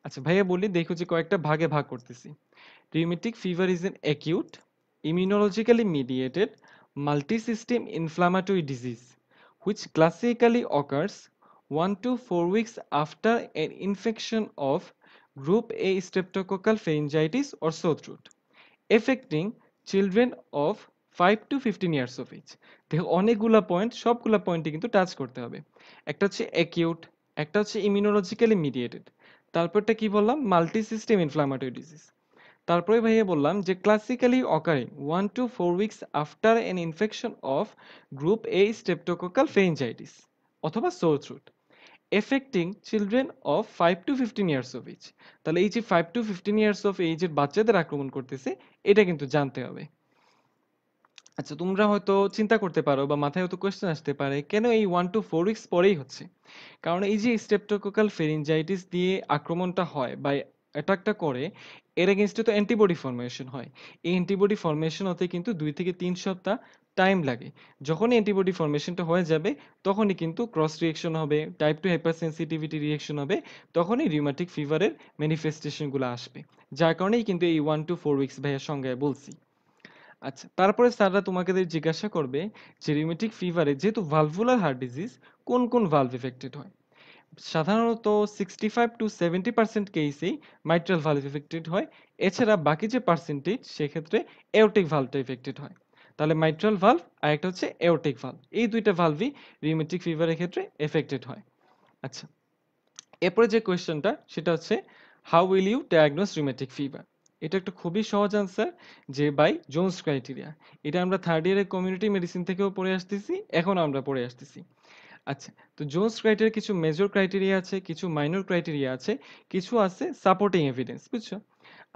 আচ্ছা ভাইয়া বলি দেখো যে কয়েকটা ভাগে ভাগ করতেছি rheumatic fever is an acute immunologically mediated multisystem inflammatory disease which classically occurs 1 to 4 weeks after an infection of group A streptococcal pharyngitis or sore throat affecting children of 5 to 15 years of age দেখো অনেকগুলা পয়েন্ট সবগুলা পয়েন্টে কিন্তু টাচ করতে হবে একটা হচ্ছে অ্যাকিউট একটা হচ্ছে ইমিউনোলজিক্যালি মিডিয়েটেড তারপরটা কি বললাম মাল্টি সিস্টেম ইনফ্লামেটরি ডিজিজ তারপরে ভাইয়া বললাম যে classically occurring one to four weeks after an infection of group A streptococcal pharyngitis অথবা sore throat affecting children of five to fifteen years of age তাহলে এই যে five to fifteen years of এইজের বাচ্চাদের আক্রমণ করতেছে এটা কিন্তু জানতে হবে আচ্ছা তোমরা হয়তো চিন্তা করতে পারো বা মাথায় হয়তো কোয়েশ্চেন আসতে পারে কেন এই ওয়ান টু ফোর উইকস পরেই হচ্ছে কারণ এই যে স্টেপটোকোকাল ফেরিনজাইটিস দিয়ে আক্রমণটা হয় বা অ্যাটাকটা করে এর এগেনস্টে তো অ্যান্টিবডি ফর্মেশন হয় এই অ্যান্টিবডি ফর্মেশন হতে কিন্তু দুই থেকে তিন সপ্তাহ টাইম লাগে যখন অ্যান্টিবডি ফর্মেশনটা হয়ে যাবে তখনই কিন্তু ক্রস রিয়েকশন হবে টাইপ টু হাইপারসেন্সিটিভিটি রিয়েকশন হবে তখনই রিউমাটিক ফিভারের ম্যানিফেস্টেশনগুলো আসবে যার কারণেই কিন্তু এই ওয়ান টু ফোর উইকস ভাইয়া সংজ্ঞায় বলছি আচ্ছা তারপরে স্যাররা তোমাকে জিজ্ঞাসা করবে যে রিউমেটিক ফিভারে যেহেতু ভালভুলার হার্ট ডিজিজ কোন কোন ভালভ এফেক্টেড হয় সাধারণত sixty five to seventy percent কেসেই মাইট্রাল ভালভ এফেক্টেড হয় এছাড়া বাকি যে পার্সেন্টেজ সেক্ষেত্রে এওটিক ভালভটা এফেক্টেড হয় তাহলে মাইট্রাল ভাল্ভ আর একটা হচ্ছে এওটিক ভালভ এই দুইটা ভাল্ভই রিমেটিক ফিভারের ক্ষেত্রে এফেক্টেড হয় আচ্ছা এরপরে যে কোয়েশ্চেনটা সেটা হচ্ছে how will you diagnose rheumatic fever এটা একটা খুবই সহজ আনসার যে বাই জোন্স ক্রাইটেরিয়া এটা আমরা থার্ড ইয়ারের কমিউনিটি মেডিসিন থেকেও পড়ে আসতেছি এখন আমরা পড়ে আসতেছি আচ্ছা তো জোন্স ক্রাইটেরিয়া কিছু মেজর ক্রাইটেরিয়া আছে কিছু মাইনর ক্রাইটেরিয়া আছে কিছু আছে সাপোর্টিং এভিডেন্স বুঝছো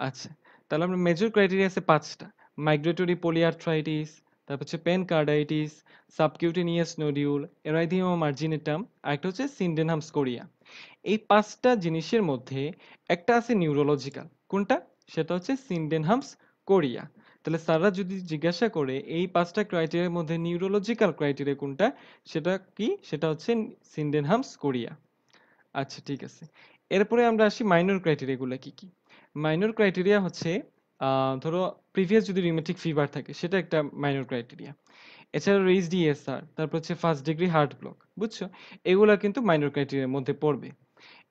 আচ্ছা তাহলে আমরা মেজর ক্রাইটেরিয়া আছে পাঁচটা মাইগ্রেটরি পোলিয়ার্থ্রাইটিস তারপর হচ্ছে pancarditis subcutaneous nodule erythema marginatum আরেকটা হচ্ছে সিন্ডেনহামস কোরিয়া এই পাঁচটা জিনিসের মধ্যে একটা আছে নিউরোলজিক্যাল কোনটা সেটা হচ্ছে সিন্ডেনহামস কোরিয়া তাহলে স্যাররা যদি জিজ্ঞাসা করে এই পাঁচটা ক্রাইটেরিয়ার মধ্যে নিউরোলজিক্যাল ক্রাইটেরিয়া কোনটা সেটা কি সেটা হচ্ছে সিন্ডেনহামস কোরিয়া আচ্ছা ঠিক আছে এরপরে আমরা আসি মাইনর ক্রাইটেরিয়াগুলো কি কি মাইনর ক্রাইটেরিয়া হচ্ছে ধরো প্রিভিয়াস যদি রিমেটিক ফিভার থাকে সেটা একটা মাইনর ক্রাইটেরিয়া এছাড়া রেইস ডিএসআর তারপর হচ্ছে ফার্স্ট ডিগ্রি হার্ট ব্লক বুঝছো এগুলো কিন্তু মাইনর ক্রাইটেরিয়ার মধ্যে পড়বে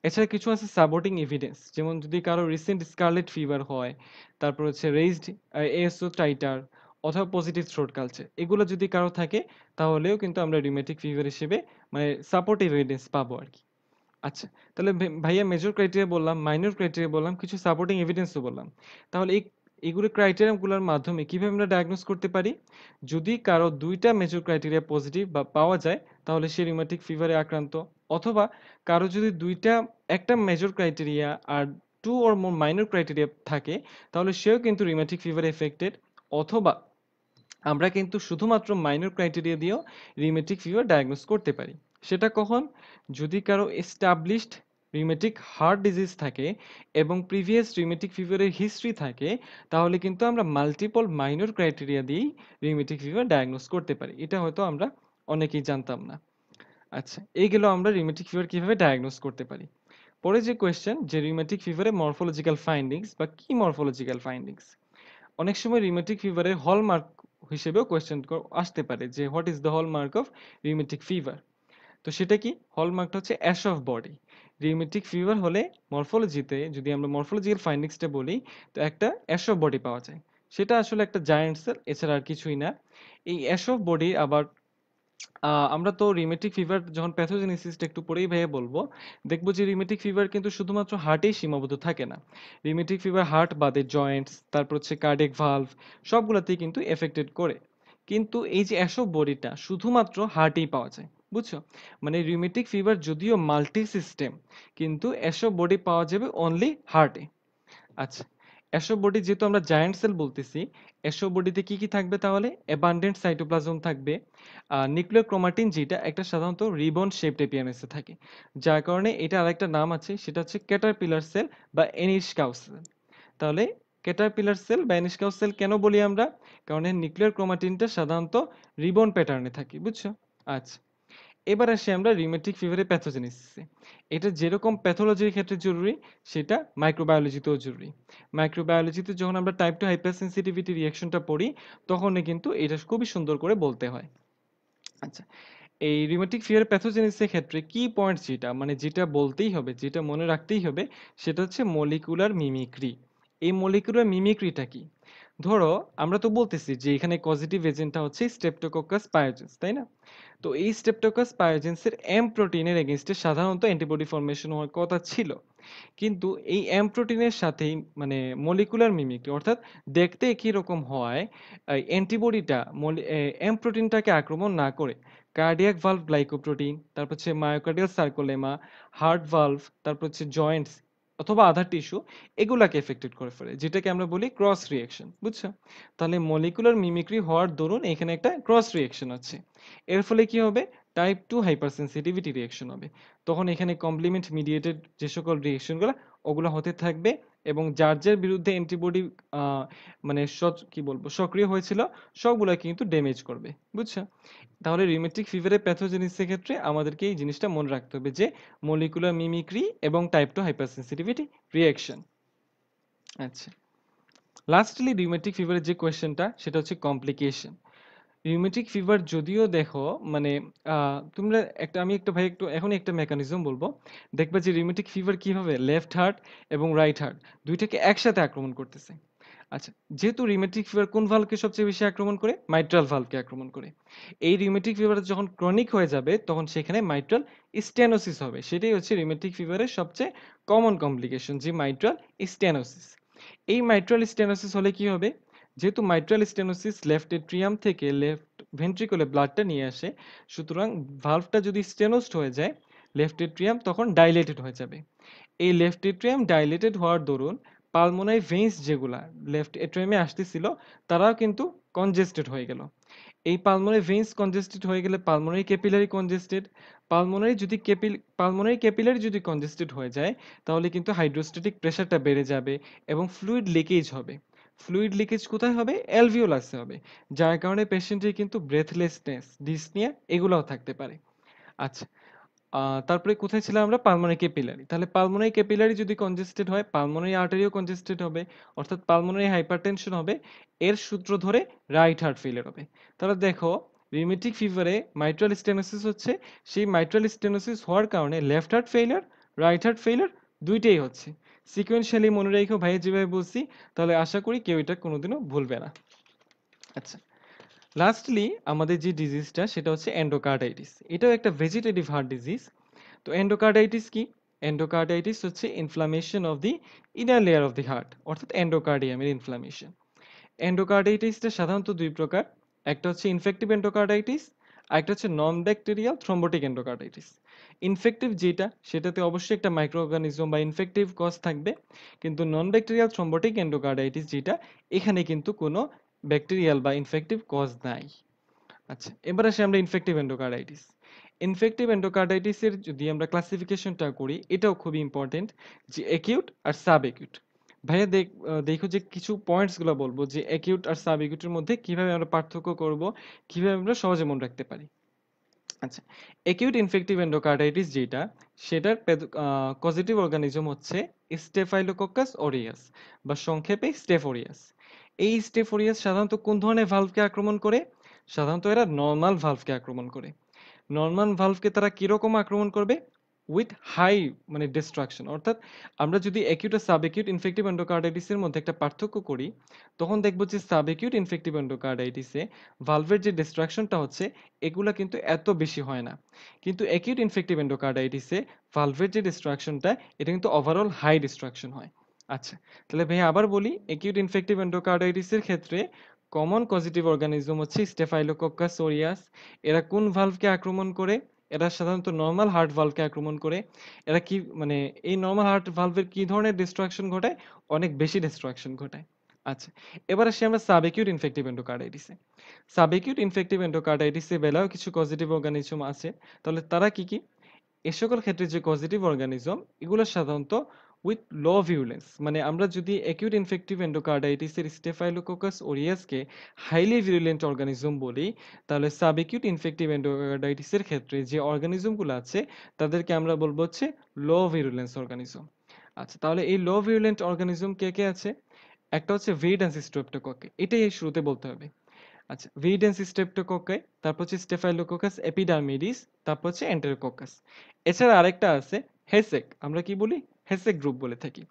এছাড়া কিছু আছে সাপোর্টিং এভিডেন্স যেমন যদি কারো রিসেন্ট স্কারলেট ফিভার হয় তারপর হচ্ছে রেইজড এসও টাইটার অথবা পজিটিভ থ্রোট কালচার এগুলো যদি কারো থাকে তাহলেও কিন্তু আমরা রিউমেটিক ফিভার হিসেবে মানে সাপোর্ট এভিডেন্স পাবো আর কি আচ্ছা তাহলে ভাইয়া মেজর ক্রাইটেরিয়া বললাম মাইনর ক্রাইটেরিয়া বললাম কিছু সাপোর্টিং এভিডেন্সও বললাম তাহলে এই এগুলো ক্রাইটেরিয়াগুলোর মাধ্যমে কীভাবে আমরা ডায়াগনোস করতে পারি যদি কারো দুইটা মেজর ক্রাইটেরিয়া পজিটিভ বা পাওয়া যায় তাহলে সে রিউমেটিক ফিভারে আক্রান্ত অথবা কারো যদি দুইটা একটা মেজর ক্রাইটেরিয়া আর two or more minor criteria থাকে তাহলে সেও কিন্তু রিমেটিক ফিভার এফেক্টেড অথবা আমরা কিন্তু শুধুমাত্র মাইনর ক্রাইটেরিয়া দিয়েও রিমেটিক ফিভার ডায়াগনোস করতে পারি সেটা কখন যদি কারো এস্টাবলিশড রিমেটিক হার্ট ডিজিজ থাকে এবং প্রিভিয়াস রিমেটিক ফিভারের হিস্ট্রি থাকে তাহলে কিন্তু আমরা মাল্টিপল মাইনর ক্রাইটেরিয়া দিয়েই রিমেটিক ফিভার ডায়াগনোস করতে পারি এটা হয়তো আমরা অনেকেই জানতাম না আচ্ছা এই গেল আমরা রিউমেটিক ফিভার কিভাবে ডায়াগনোস করতে পারি পরে যে কোয়েশ্চেন যে রিউমেটিক ফিভারে মরফোলজিক্যাল ফাইন্ডিংস বা কি মরফোলজিক্যাল ফাইন্ডিংস অনেক সময় রিউমেটিক ফিভারের হলমার্ক হিসেবেও কোয়েশ্চেন আসতে পারে যে what is the hallmark of rheumatic fever তো সেটা কি হলমার্কটা হচ্ছে Aschoff body rheumatic fever হলে মরফোলজিতে যদি আমরা মরফোলজিক্যাল ফাইন্ডিংসটা বলি তো একটা অ্যাশ অফ বডি পাওয়া যায় সেটা আসলে একটা জায়ান্ট সেল এছাড়া আর কিছুই না এই অ্যাশ অফ বডি আবার আহ আমরা তো rheumatic fever যখন pathogenesis টা একটু পরেই ভাইয়া বলবো। দেখবো যে rheumatic fever কিন্তু শুধুমাত্র হার্টেই সীমাবদ্ধ থাকে না। rheumatic fever হার্ট বাদে জয়েন্টস, তারপর হচ্ছে cardiac valve সবগুলোতেই কিন্তু affected করে। কিন্তু এই যে অ্যাসো বডিটা শুধুমাত্র হার্টেই পাওয়া যায়। বুঝছো? মানে rheumatic fever যদিও মাল্টি সিস্টেম কিন্তু অ্যাসো বডি পাওয়া যাবে only হার্টে। আচ্ছা। অ্যাশো বডি যেহেতু আমরা জায়ান্ট সেল বলতেছি অ্যাশো বডিতে কি কি থাকবে তাহলে অ্যাবান্ডেন্ট সাইটোপ্লাজম থাকবে নিউক্লিয়ার ক্রোমাটিন যেটা একটা সাধারণত রিবন শেপড এপিয়ানেসে থাকে যার কারণে এটা আরেকটা নাম আছে সেটা হচ্ছে ক্যাটারপিলার সেল বা এনিসকাউ সেল তাহলে ক্যাটারপিলার সেল বা এনিসকাউ সেল কেন বলি আমরা কারণ নিউক্লিয়ার ক্রোমাটিনটা সাধারণত রিবন প্যাটার্নে থাকে বুঝছো আচ্ছা এবার আসি আমরা রিমেটিক ফিভারের প্যাথোজেনেসিসে এটা যেরকম প্যাথোলজির ক্ষেত্রে জরুরি সেটা মাইক্রোবায়োলজিতেও জরুরি মাইক্রোবায়োলজিতে যখন আমরা টাইপ টু হাইপারসেন্সিটিভিটি রিয়াকশনটা পড়ি তখনই কিন্তু এটা খুবই সুন্দর করে বলতে হয় আচ্ছা এই রিমেটিক ফিভারের প্যাথোজেনেসিসের ক্ষেত্রে কি পয়েন্ট যেটা মানে যেটা বলতেই হবে যেটা মনে রাখতেই হবে সেটা হচ্ছে মলিকুলার মিমিক্রি এই মলিকুলার মিমিক্রিটা কি ধরো আমরা তো বলতেছি যে এখানে পজিটিভ এজেন্টটা হচ্ছে স্টেপটোকোকাস পায়োজেন্স তাই না তো এই স্টেপটোকাস পায়োজেন্সের এম প্রোটিনের এগেনস্টে সাধারণত অ্যান্টিবডি ফর্মেশন হওয়ার কথা ছিল কিন্তু এই এম প্রোটিনের সাথেই মানে মলিকুলার মিমিক্রি অর্থাৎ দেখতে একই রকম হওয়ায় অ্যান্টিবডিটা এম প্রোটিনটাকে আক্রমণ না করে কার্ডিয়াক ভাল্ভ গ্লাইকোপ্রোটিন তারপর হচ্ছে মায়োকার্ডিয়াল সার্কোলেমা হার্ট ভাল্ভ তারপর হচ্ছে জয়েন্টস অথবা আদার টিস্যু এগুলাকে এফেক্টেড করে ফেলে যেটাকে আমরা বলি ক্রস রিয়াকশন বুঝছো তাহলে মলিকুলার মিমিক্রি হওয়ার দরুন এখানে একটা ক্রস রিয়াকশন আছে এর ফলে কি হবে টাইপ টু সেন্সিটিভিটি রিয়াকশন হবে তখন এখানে কমপ্লিমেন্ট মিডিয়েটেড যে সকল রিয়াকশনগুলো ওগুলো হতে থাকবে এবং জার্জের বিরুদ্ধে অ্যান্টিবডি মানে কি বলবো সক্রিয় হয়েছিল সবগুলো কিন্তু ড্যামেজ করবে বুঝছো তাহলে রিমেটিক ফিভারের প্যাথোজেনিসের ক্ষেত্রে আমাদেরকে এই জিনিসটা মনে রাখতে হবে যে মলিকুলার মিমিক্রি এবং টাইপ টু হাইপারসেন্সিটিভিটি রিয়াকশন আচ্ছা লাস্টলি রিমেটিক ফিভারের যে কোয়েশ্চেনটা সেটা হচ্ছে কমপ্লিকেশন রিউমেটিক ফিভার যদিও দেখো মানে তোমরা একটা আমি একটা ভাই একটু এখন একটা মেকানিজম বলবো দেখবা যে রিউমেটিক ফিভার কিভাবে লেফট হার্ট এবং রাইট হার্ট দুইটাকে একসাথে আক্রমণ করতেছে আচ্ছা যেহেতু রিউমেটিক ফিভার কোন ভালভকে সবচেয়ে বেশি আক্রমণ করে মাইট্রাল ভালকে আক্রমণ করে এই রিউমেটিক ফিভার যখন ক্রনিক হয়ে যাবে তখন সেখানে মাইট্রাল স্টেনোসিস হবে সেটাই হচ্ছে রিউমেটিক ফিভারের সবচেয়ে কমন কমপ্লিকেশন যে মাইট্রাল স্টেনোসিস এই মাইট্রাল স্টেনোসিস হলে কি হবে যেহেতু মাইট্রাল স্টেনোসিস লেফট এট্রিয়াম থেকে লেফট ভেন্ট্রিকলে ব্লাডটা নিয়ে আসে সুতরাং ভালভটা যদি স্টেনোসড হয়ে যায় লেফট এট্রিয়াম তখন ডাইলেটেড হয়ে যাবে এই লেফট এট্রিয়াম ডাইলেটেড হওয়ার দরুন পালমোনাই ভেন্স যেগুলা লেফট এট্রিয়ামে আসতেছিল তারাও কিন্তু কনজেস্টেড হয়ে গেল এই পালমোনারি ভেন্স কনজেস্টেড হয়ে গেলে পালমোনারি ক্যাপিলারি কনজেস্টেড পালমোনারি যদি ক্যাপিল পালমোনারি ক্যাপিলারি যদি কনজেস্টেড হয়ে যায় তাহলে কিন্তু হাইড্রোস্ট্যাটিক প্রেশারটা বেড়ে যাবে এবং ফ্লুইড লিকেজ হবে ফ্লুইড লিকেজ কোথায় হবে অ্যালভিওলাসে হবে যার কারণে পেশেন্টের কিন্তু ব্রেথলেসনেস ডিসনিয়া এগুলোও থাকতে পারে আচ্ছা তারপরে কোথায় ছিলাম আমরা পালমোনারি ক্যাপিলারি তাহলে পালমোনারি ক্যাপিলারি যদি কনজেস্টেড হয় পালমোনারি আর্টারিও কনজেস্টেড হবে অর্থাৎ পালমোনারি হাইপারটেনশন হবে এর সূত্র ধরে রাইট হার্ট ফেলিয়ার হবে তাহলে দেখো রিমেটিক ফিভারে মাইট্রাল স্টেনোসিস হচ্ছে সেই মাইট্রাল স্টেনোসিস হওয়ার কারণে left heart failure right heart failure দুইটাই হচ্ছে সিকোয়েন্সিয়ালি মনে রেখো ভাই যেভাবে বলছি তাহলে আশা করি কেউ এটা কোনোদিনও ভুলবে না আচ্ছা লাস্টলি আমাদের যে ডিজিজটা সেটা হচ্ছে অ্যান্ডোকার্ডাইটিস এটাও একটা ভেজিটেটিভ হার্ট ডিজিজ তো অ্যান্ডোকার্ডাইটিস কি অ্যান্ডোকার্ডাইটিস হচ্ছে inflammation of the inner layer of the heart অর্থাৎ অ্যান্ডোকার্ডিয়ামের ইনফ্লামেশন অ্যান্ডোকার্ডাইটিসটা সাধারণত দুই প্রকার একটা হচ্ছে ইনফেক্টিভ অ্যান্ডোকার্ডাইটিস আর একটা হচ্ছে non bacterial thrombotic endocarditis infective যেটা সেটাতে অবশ্যই একটা মাইক্রো অর্গানিজম বা ইনফেক্টিভ কজ থাকবে কিন্তু নন ব্যাকটেরিয়াল থ্রম্বোটিক এন্ডোকার্ডাইটিস যেটা এখানে কিন্তু কোনো ব্যাকটেরিয়াল বা ইনফেক্টিভ কজ নাই আচ্ছা এবার আসে আমরা ইনফেক্টিভ এন্ডোকার্ডাইটিস ইনফেক্টিভ এন্ডোকার্ডাইটিসের যদি আমরা ক্লাসিফিকেশনটা করি এটাও খুবই ইম্পর্টেন্ট যে অ্যাকিউট আর সাব অ্যাকিউট ভাইয়া দেখ দেখো যে কিছু পয়েন্টসগুলো বলবো যে অ্যাকিউট আর সাব অ্যাকিউটের মধ্যে কীভাবে আমরা পার্থক্য করব কিভাবে আমরা সহজে মনে রাখতে পারি আচ্ছা একিউট ইনফেক্টিভ এন্ডোকার্ডাইটিস যেটা সেটার পজিটিভ অর্গানিজম হচ্ছে স্টেফাইলোকোকাস ওরিয়াস বা সংক্ষেপে স্টেফোরিয়াস এই স্টেফোরিয়াস সাধারণত কোন ধরনের ভালভকে আক্রমণ করে সাধারণত এরা নর্মাল ভালভকে আক্রমণ করে নর্মাল ভালভকে তারা কীরকম আক্রমণ করবে উইথ হাই মানে ডিস্ট্রাকশন অর্থাৎ আমরা যদি অ্যাকিউট আর সাবএকিউট ইনফেক্টিভ এন্ডোকার্ডাইটিসের মধ্যে একটা পার্থক্য করি তখন দেখব যে সাবএকিউট ইনফেক্টিভ এন্ডোকার্ডাইটিসে ভালভের যে ডিস্ট্রাকশনটা হচ্ছে এগুলা কিন্তু এত বেশি হয় না কিন্তু অ্যাকিউট ইনফেক্টিভ এন্ডোকার্ডাইটিসে ভালভের যে ডিস্ট্রাকশনটা এটা কিন্তু ওভারঅল হাই ডিস্ট্রাকশন হয় আচ্ছা তাহলে ভাই আবার বলি অ্যাকিউট ইনফেক্টিভ এন্ডোকার্ডাইটিসের ক্ষেত্রে কমন পজিটিভ অর্গানিজম হচ্ছে স্টেফাইলোকক্কা সোরিয়াস এরা কোন ভালভকে আক্রমণ করে এরা সাধারণত নর্মাল হার্ট ভালভকে আক্রমণ করে এরা কি মানে এই নর্মাল হার্ট ভালভের কি ধরনের ডিস্ট্রাকশন ঘটায় অনেক বেশি ডিস্ট্রাকশন ঘটায় আচ্ছা এবার আসি আমরা সাবেকিউট ইনফেক্টিভ এন্ডোকার্ডাইটিসে সাবেকিউট ইনফেক্টিভ এন্ডোকার্ডাইটিসে বেলাও কিছু পজিটিভ অর্গানিজম আছে তাহলে তারা কি কি এ সকল ক্ষেত্রে যে পজিটিভ অর্গানিজম এগুলো সাধারণত উইথ লো ভিউলেন্স মানে আমরা যদি অ্যাকিউট ইনফেক্টিভ এন্ডোকার্ডাইটিসের স্টেফাইলোকোকাস ওরিয়াসকে হাইলি ভিউলেন্ট অর্গানিজম বলি তাহলে সাব অ্যাকিউট ইনফেক্টিভ এন্ডোকার্ডাইটিসের ক্ষেত্রে যে অর্গানিজমগুলো আছে তাদেরকে আমরা বলবো হচ্ছে লো ভিউলেন্স অর্গানিজম আচ্ছা তাহলে এই লো ভিউলেন্ট অর্গানিজম কে কে আছে একটা হচ্ছে ভিডেন্স স্ট্রেপ্টোককে এটাই এই শুরুতে বলতে হবে আচ্ছা ভিডেন্স স্ট্রেপ্টোককে তারপর হচ্ছে স্টেফাইলোকোকাস এপিডার্মিডিস তারপর হচ্ছে এন্টেরোকোকাস এছাড়া আরেকটা আছে হেসেক আমরা কি বলি হেসে গ্রুপ বলে থাকি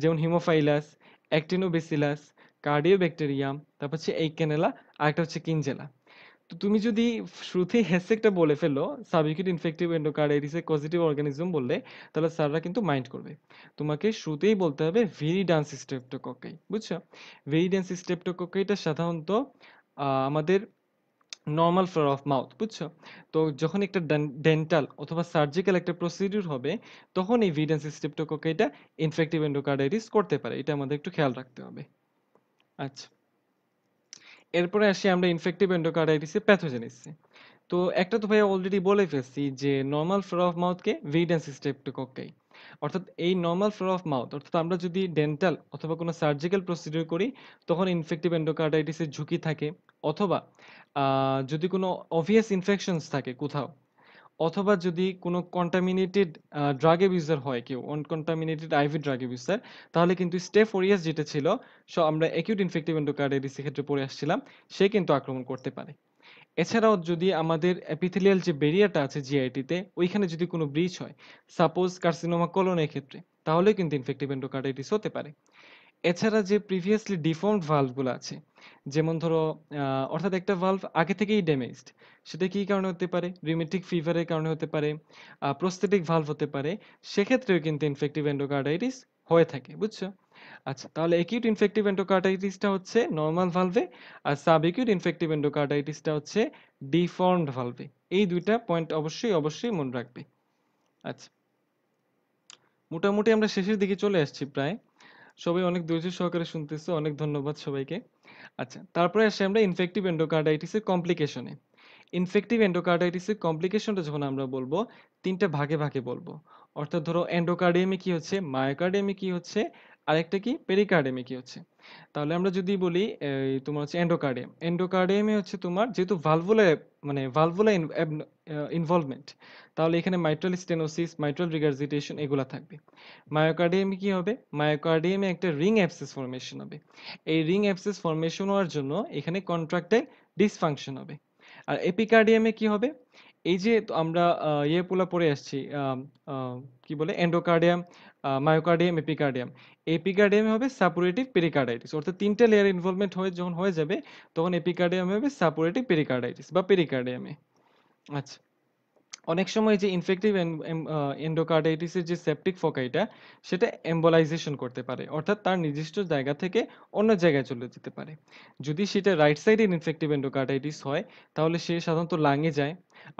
যেমন হিমোফাইলাস অ্যাক্টিনোবেসিলাস কার্ডিওব্যাকটেরিয়াম তারপর হচ্ছে এই আর একটা হচ্ছে কিনজেলা তো তুমি যদি শুরুতে হেসেকটা বলে ফেলো সাবইউকিট ইনফেক্টিভ এর পজিটিভ অর্গানিজম বললে তাহলে স্যাররা কিন্তু মাইন্ড করবে তোমাকে শ্রুতেই বলতে হবে ভেরিডান্স স্টেপটোককাই বুঝছো ভেরিডান্স স্টেপটোককাইটা সাধারণত আমাদের নর্মাল ফ্লোর অফ মাউথ বুঝছো তো যখন একটা ডেন্টাল অথবা সার্জিক্যাল একটা প্রসিডিউর হবে তখন এই ভিডেন্স এটা ইনফেক্টিভ এন্ডোকার্ডাইটিস করতে পারে এটা আমাদের একটু খেয়াল রাখতে হবে আচ্ছা এরপরে আসি আমরা ইনফেক্টিভ এন্ডোকার্ডাইটিসে প্যাথোজেনিসে তো একটা তো ভাইয়া অলরেডি বলে ফেলছি যে নর্মাল ফ্লোর অফ মাউথকে ভিডেন্স স্ট্রেপ্টোকোকাই অর্থাৎ এই নর্মাল ফ্লো অফ মাউথ অর্থাৎ আমরা যদি ডেন্টাল অথবা কোনো সার্জিক্যাল প্রসিডিউর করি তখন ইনফেক্টিভ এন্ডোকার্ডাইটিসের ঝুঁকি থাকে অথবা যদি কোনো অবভিয়াস ইনফেকশনস থাকে কোথাও অথবা যদি কোনো কন্টামিনেটেড ড্রাগ অ্যাবিউজার হয় কেউ আনকন্টামিনেটেড আইভি ড্রাগ অ্যাবিউজার তাহলে কিন্তু স্টেপ ফোরিয়াস যেটা ছিল সো আমরা অ্যাকিউট ইনফেক্টিভ এন্ডোকার্ডাইটিসের ক্ষেত্রে পড়ে আসছিলাম সে কিন্তু আক্রমণ করতে পারে এছাড়াও যদি আমাদের এপিথেলিয়াল যে বেরিয়াটা আছে জিআইটিতে ওইখানে যদি কোনো ব্রিচ হয় সাপোজ কার্সিনোমা কলোনের ক্ষেত্রে তাহলে কিন্তু ইনফেক্টিভ এন্ডোকার্ডাইটিস হতে পারে এছাড়া যে প্রিভিয়াসলি ডিফর্মড ভালভগুলো আছে যেমন ধরো অর্থাৎ একটা ভালভ আগে থেকেই ড্যামেজড সেটা কী কারণে হতে পারে রিমেটিক ফিভারের কারণে হতে পারে প্রস্থেটিক ভালভ হতে পারে সেক্ষেত্রেও কিন্তু ইনফেক্টিভ এন্ডোকার্ডাইটিস হয়ে থাকে বুঝছো আচ্ছা তাহলে একিউট ইনফেক্টিভ এন্ডোকার্ডাইটিসটা হচ্ছে নর্মাল ভালভে আর সাব একিউট ইনফেক্টিভ এন্ডোকার্ডাইটিসটা হচ্ছে ডিফর্মড ভালভে এই দুইটা পয়েন্ট অবশ্যই অবশ্যই মনে রাখবে আচ্ছা মোটামুটি আমরা শেষের দিকে চলে আসছি প্রায় সবাই অনেক ধৈর্য সহকারে শুনতেছো অনেক ধন্যবাদ সবাইকে আচ্ছা তারপরে আসি আমরা ইনফেক্টিভ এন্ডোকার্ডাইটিসের কমপ্লিকেশনে ইনফেকটিভ এন্ডোকার্ডাইটিসের কমপ্লিকেশনটা যখন আমরা বলবো তিনটা ভাগে ভাগে বলবো অর্থাৎ ধরো এন্ডোকার্ডিয়ামে কি হচ্ছে মায়োকার্ডিয়ামে কি হচ্ছে আরেকটা কি পেরিকার্ডিয়ামে কি হচ্ছে তাহলে আমরা যদি বলি তোমার হচ্ছে এন্ডোকার্ডিয়াম এন্ডোকার্ডিয়ামে হচ্ছে তোমার যেহেতু ভালভুলে মানে ভালভুলে ইনভলভমেন্ট তাহলে এখানে মাইট্রাল স্টেনোসিস মাইট্রাল রিগার্জিটেশন এগুলা থাকবে মায়োকার্ডিয়ামে কি হবে মায়োকার্ডিয়ামে একটা রিং অ্যাবসেস ফর্মেশন হবে এই রিং অ্যাবসেস ফর্মেশন হওয়ার জন্য এখানে কন্ট্রাক্টে ডিসফাংশন হবে আর এপিকার্ডিয়ামে কি হবে এই যে আমরা ইয়ে পোলা পড়ে আসছি কি বলে এন্ডোকার্ডিয়াম মায়োকার্ডিয়াম এপিকার্ডিয়াম এপিকার্ডিয়ামে হবে সাপুরেটিভ পেরিকার্ডাইটিস অর্থাৎ তিনটে লেয়ার ইনভলভমেন্ট হয়ে যখন হয়ে যাবে তখন এপিকার্ডিয়ামে হবে সাপুরেটিভ পেরিকার্ডাইটিস বা পেরিকার্ডিয়ামে আচ্ছা অনেক সময় যে ইনফেক্টিভ এন্ডোকার্ডাইটিসের যে সেপটিক ফোকা সেটা এম্বোলাইজেশন করতে পারে অর্থাৎ তার নির্দিষ্ট জায়গা থেকে অন্য জায়গায় চলে যেতে পারে যদি সেটা রাইট সাইডের ইনফেক্টিভ এন্ডোকার্ডাইটিস হয় তাহলে সে সাধারণত লাঙে যায়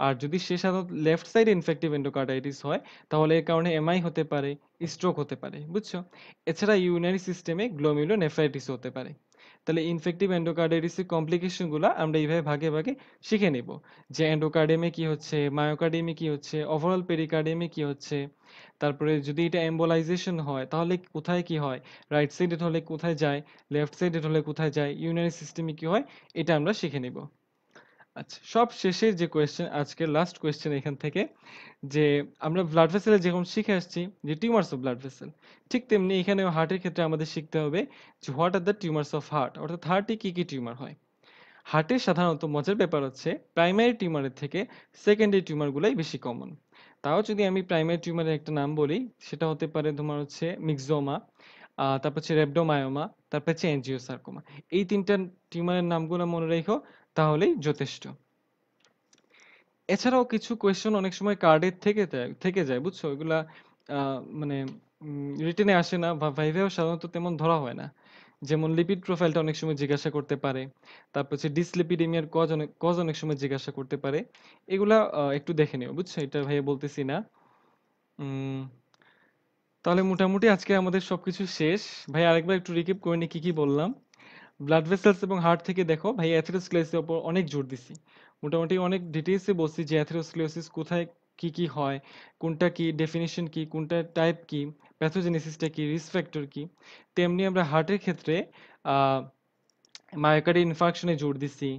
আর যদি সে সাধারণত লেফট সাইড ইনফেক্টিভ এন্ডোকার্ডাইটিস হয় তাহলে এর কারণে এমআই হতে পারে স্ট্রোক হতে পারে বুঝছো এছাড়া ইউনারি সিস্টেমে গ্লোমিউলো নেফ্রাইটিস হতে পারে তাহলে ইনফেক্টিভ অ্যান্ডোকার্ডাইটিসের কমপ্লিকেশনগুলো আমরা এইভাবে ভাগে ভাগে শিখে নেব যে অ্যান্ডোকার্ডিয়ামে কি হচ্ছে মায়োকার্ডিয়ামে কি হচ্ছে ওভারঅল পেরিকার্ডিয়ামে কি হচ্ছে তারপরে যদি এটা এম্বোলাইজেশন হয় তাহলে কোথায় কি হয় রাইট সাইডে হলে কোথায় যায় লেফট সাইডে হলে কোথায় যায় ইউনারি সিস্টেমে কি হয় এটা আমরা শিখে নেব আচ্ছা সব শেষে যে কোয়েশ্চেন আজকের লাস্ট কোয়েশ্চেন এখান থেকে যে আমরা ব্লাড ভেসেলে যেরকম শিখে আসছি যে টিউমার্স অফ ব্লাড ভেসেল ঠিক তেমনি এখানে হার্টের ক্ষেত্রে আমাদের শিখতে হবে যে what are the tumours of heart অর্থাৎ হার্টে কী কী টিউমার হয় হার্টের সাধারণত মজার ব্যাপার হচ্ছে প্রাইমারি টিউমারের থেকে সেকেন্ডারি টিউমারগুলাই বেশি কমন তাও যদি আমি প্রাইমারি টিউমারের একটা নাম বলি সেটা হতে পারে তোমার হচ্ছে মিক্সোমা তারপর হচ্ছে রেবডোমায়োমা তারপর হচ্ছে এনজিও সার্কোমা এই তিনটা টিউমারের নামগুলো মনে রেখো তাহলেই যথেষ্ট এছাড়াও কিছু কোয়েশ্চেন অনেক সময় কার্ডের থেকে থেকে যায় বুঝছো ওইগুলা মানে রিটেনে আসে না বা ভাইভেও সাধারণত তেমন ধরা হয় না যেমন লিপিড প্রোফাইলটা অনেক সময় জিজ্ঞাসা করতে পারে তারপর হচ্ছে ডিসলিপিডিমিয়ার কজ অনেক কজ অনেক সময় জিজ্ঞাসা করতে পারে এগুলা একটু দেখে নিও বুঝছো এটা ভাইয়া বলতেছি না তাহলে মোটামুটি আজকে আমাদের সবকিছু শেষ ভাই আরেকবার একটু রিকিপ করে নি কি কি বললাম ব্লাড ভেসেলস এবং হার্ট থেকে দেখো ভাই অ্যাথেরোস্ক্লেরোসিসের উপর অনেক জোর দিছি মোটামুটি অনেক ডিটেলসে বলছি যে অ্যাথেরোস্ক্লেরোসিস কোথায় কি কি হয় কোনটা কি ডেফিনিশন কি কোনটা টাইপ কি প্যাথোজেনেসিসটা কি রিস্ক ফ্যাক্টর কি তেমনি আমরা হার্টের ক্ষেত্রে মায়োকার্ডিয়াল ইনফার্কশনে জোর দিছি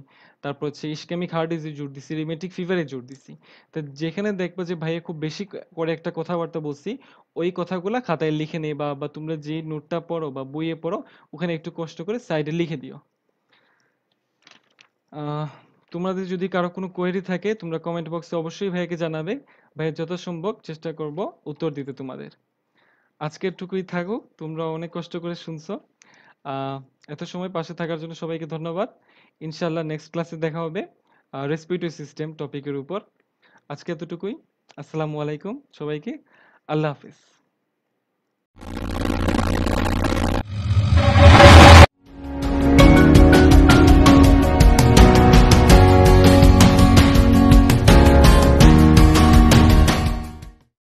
তারপর হচ্ছে ইসকেমিক হার্ট ডিজিজ জোর দিছি রিমেটিক ফিভারে জোর দিছি তো যেখানে দেখবো যে ভাইয়া খুব বেশি করে একটা কথাবার্তা বলছি ওই কথাগুলো খাতায় লিখে নেই বা বা তোমরা যে নোটটা পড়ো বা বইয়ে পড়ো ওখানে একটু কষ্ট করে সাইডে লিখে দিও তোমাদের যদি কারো কোনো কোয়েরি থাকে তোমরা কমেন্ট বক্সে অবশ্যই ভাইয়াকে জানাবে ভাইয়া যথাসম্ভব চেষ্টা করব উত্তর দিতে তোমাদের আজকে একটুকুই থাকুক তোমরা অনেক কষ্ট করে শুনছো এত সময় পাশে থাকার জন্য সবাইকে ধন্যবাদ ইনশাল্লাহ নেক্সট ক্লাসে দেখা হবে রেসপিটো সিস্টেম টপিকের উপর আজকে এতটুকুই আসসালামু আলাইকুম সবাইকে আল্লাহ হাফিজ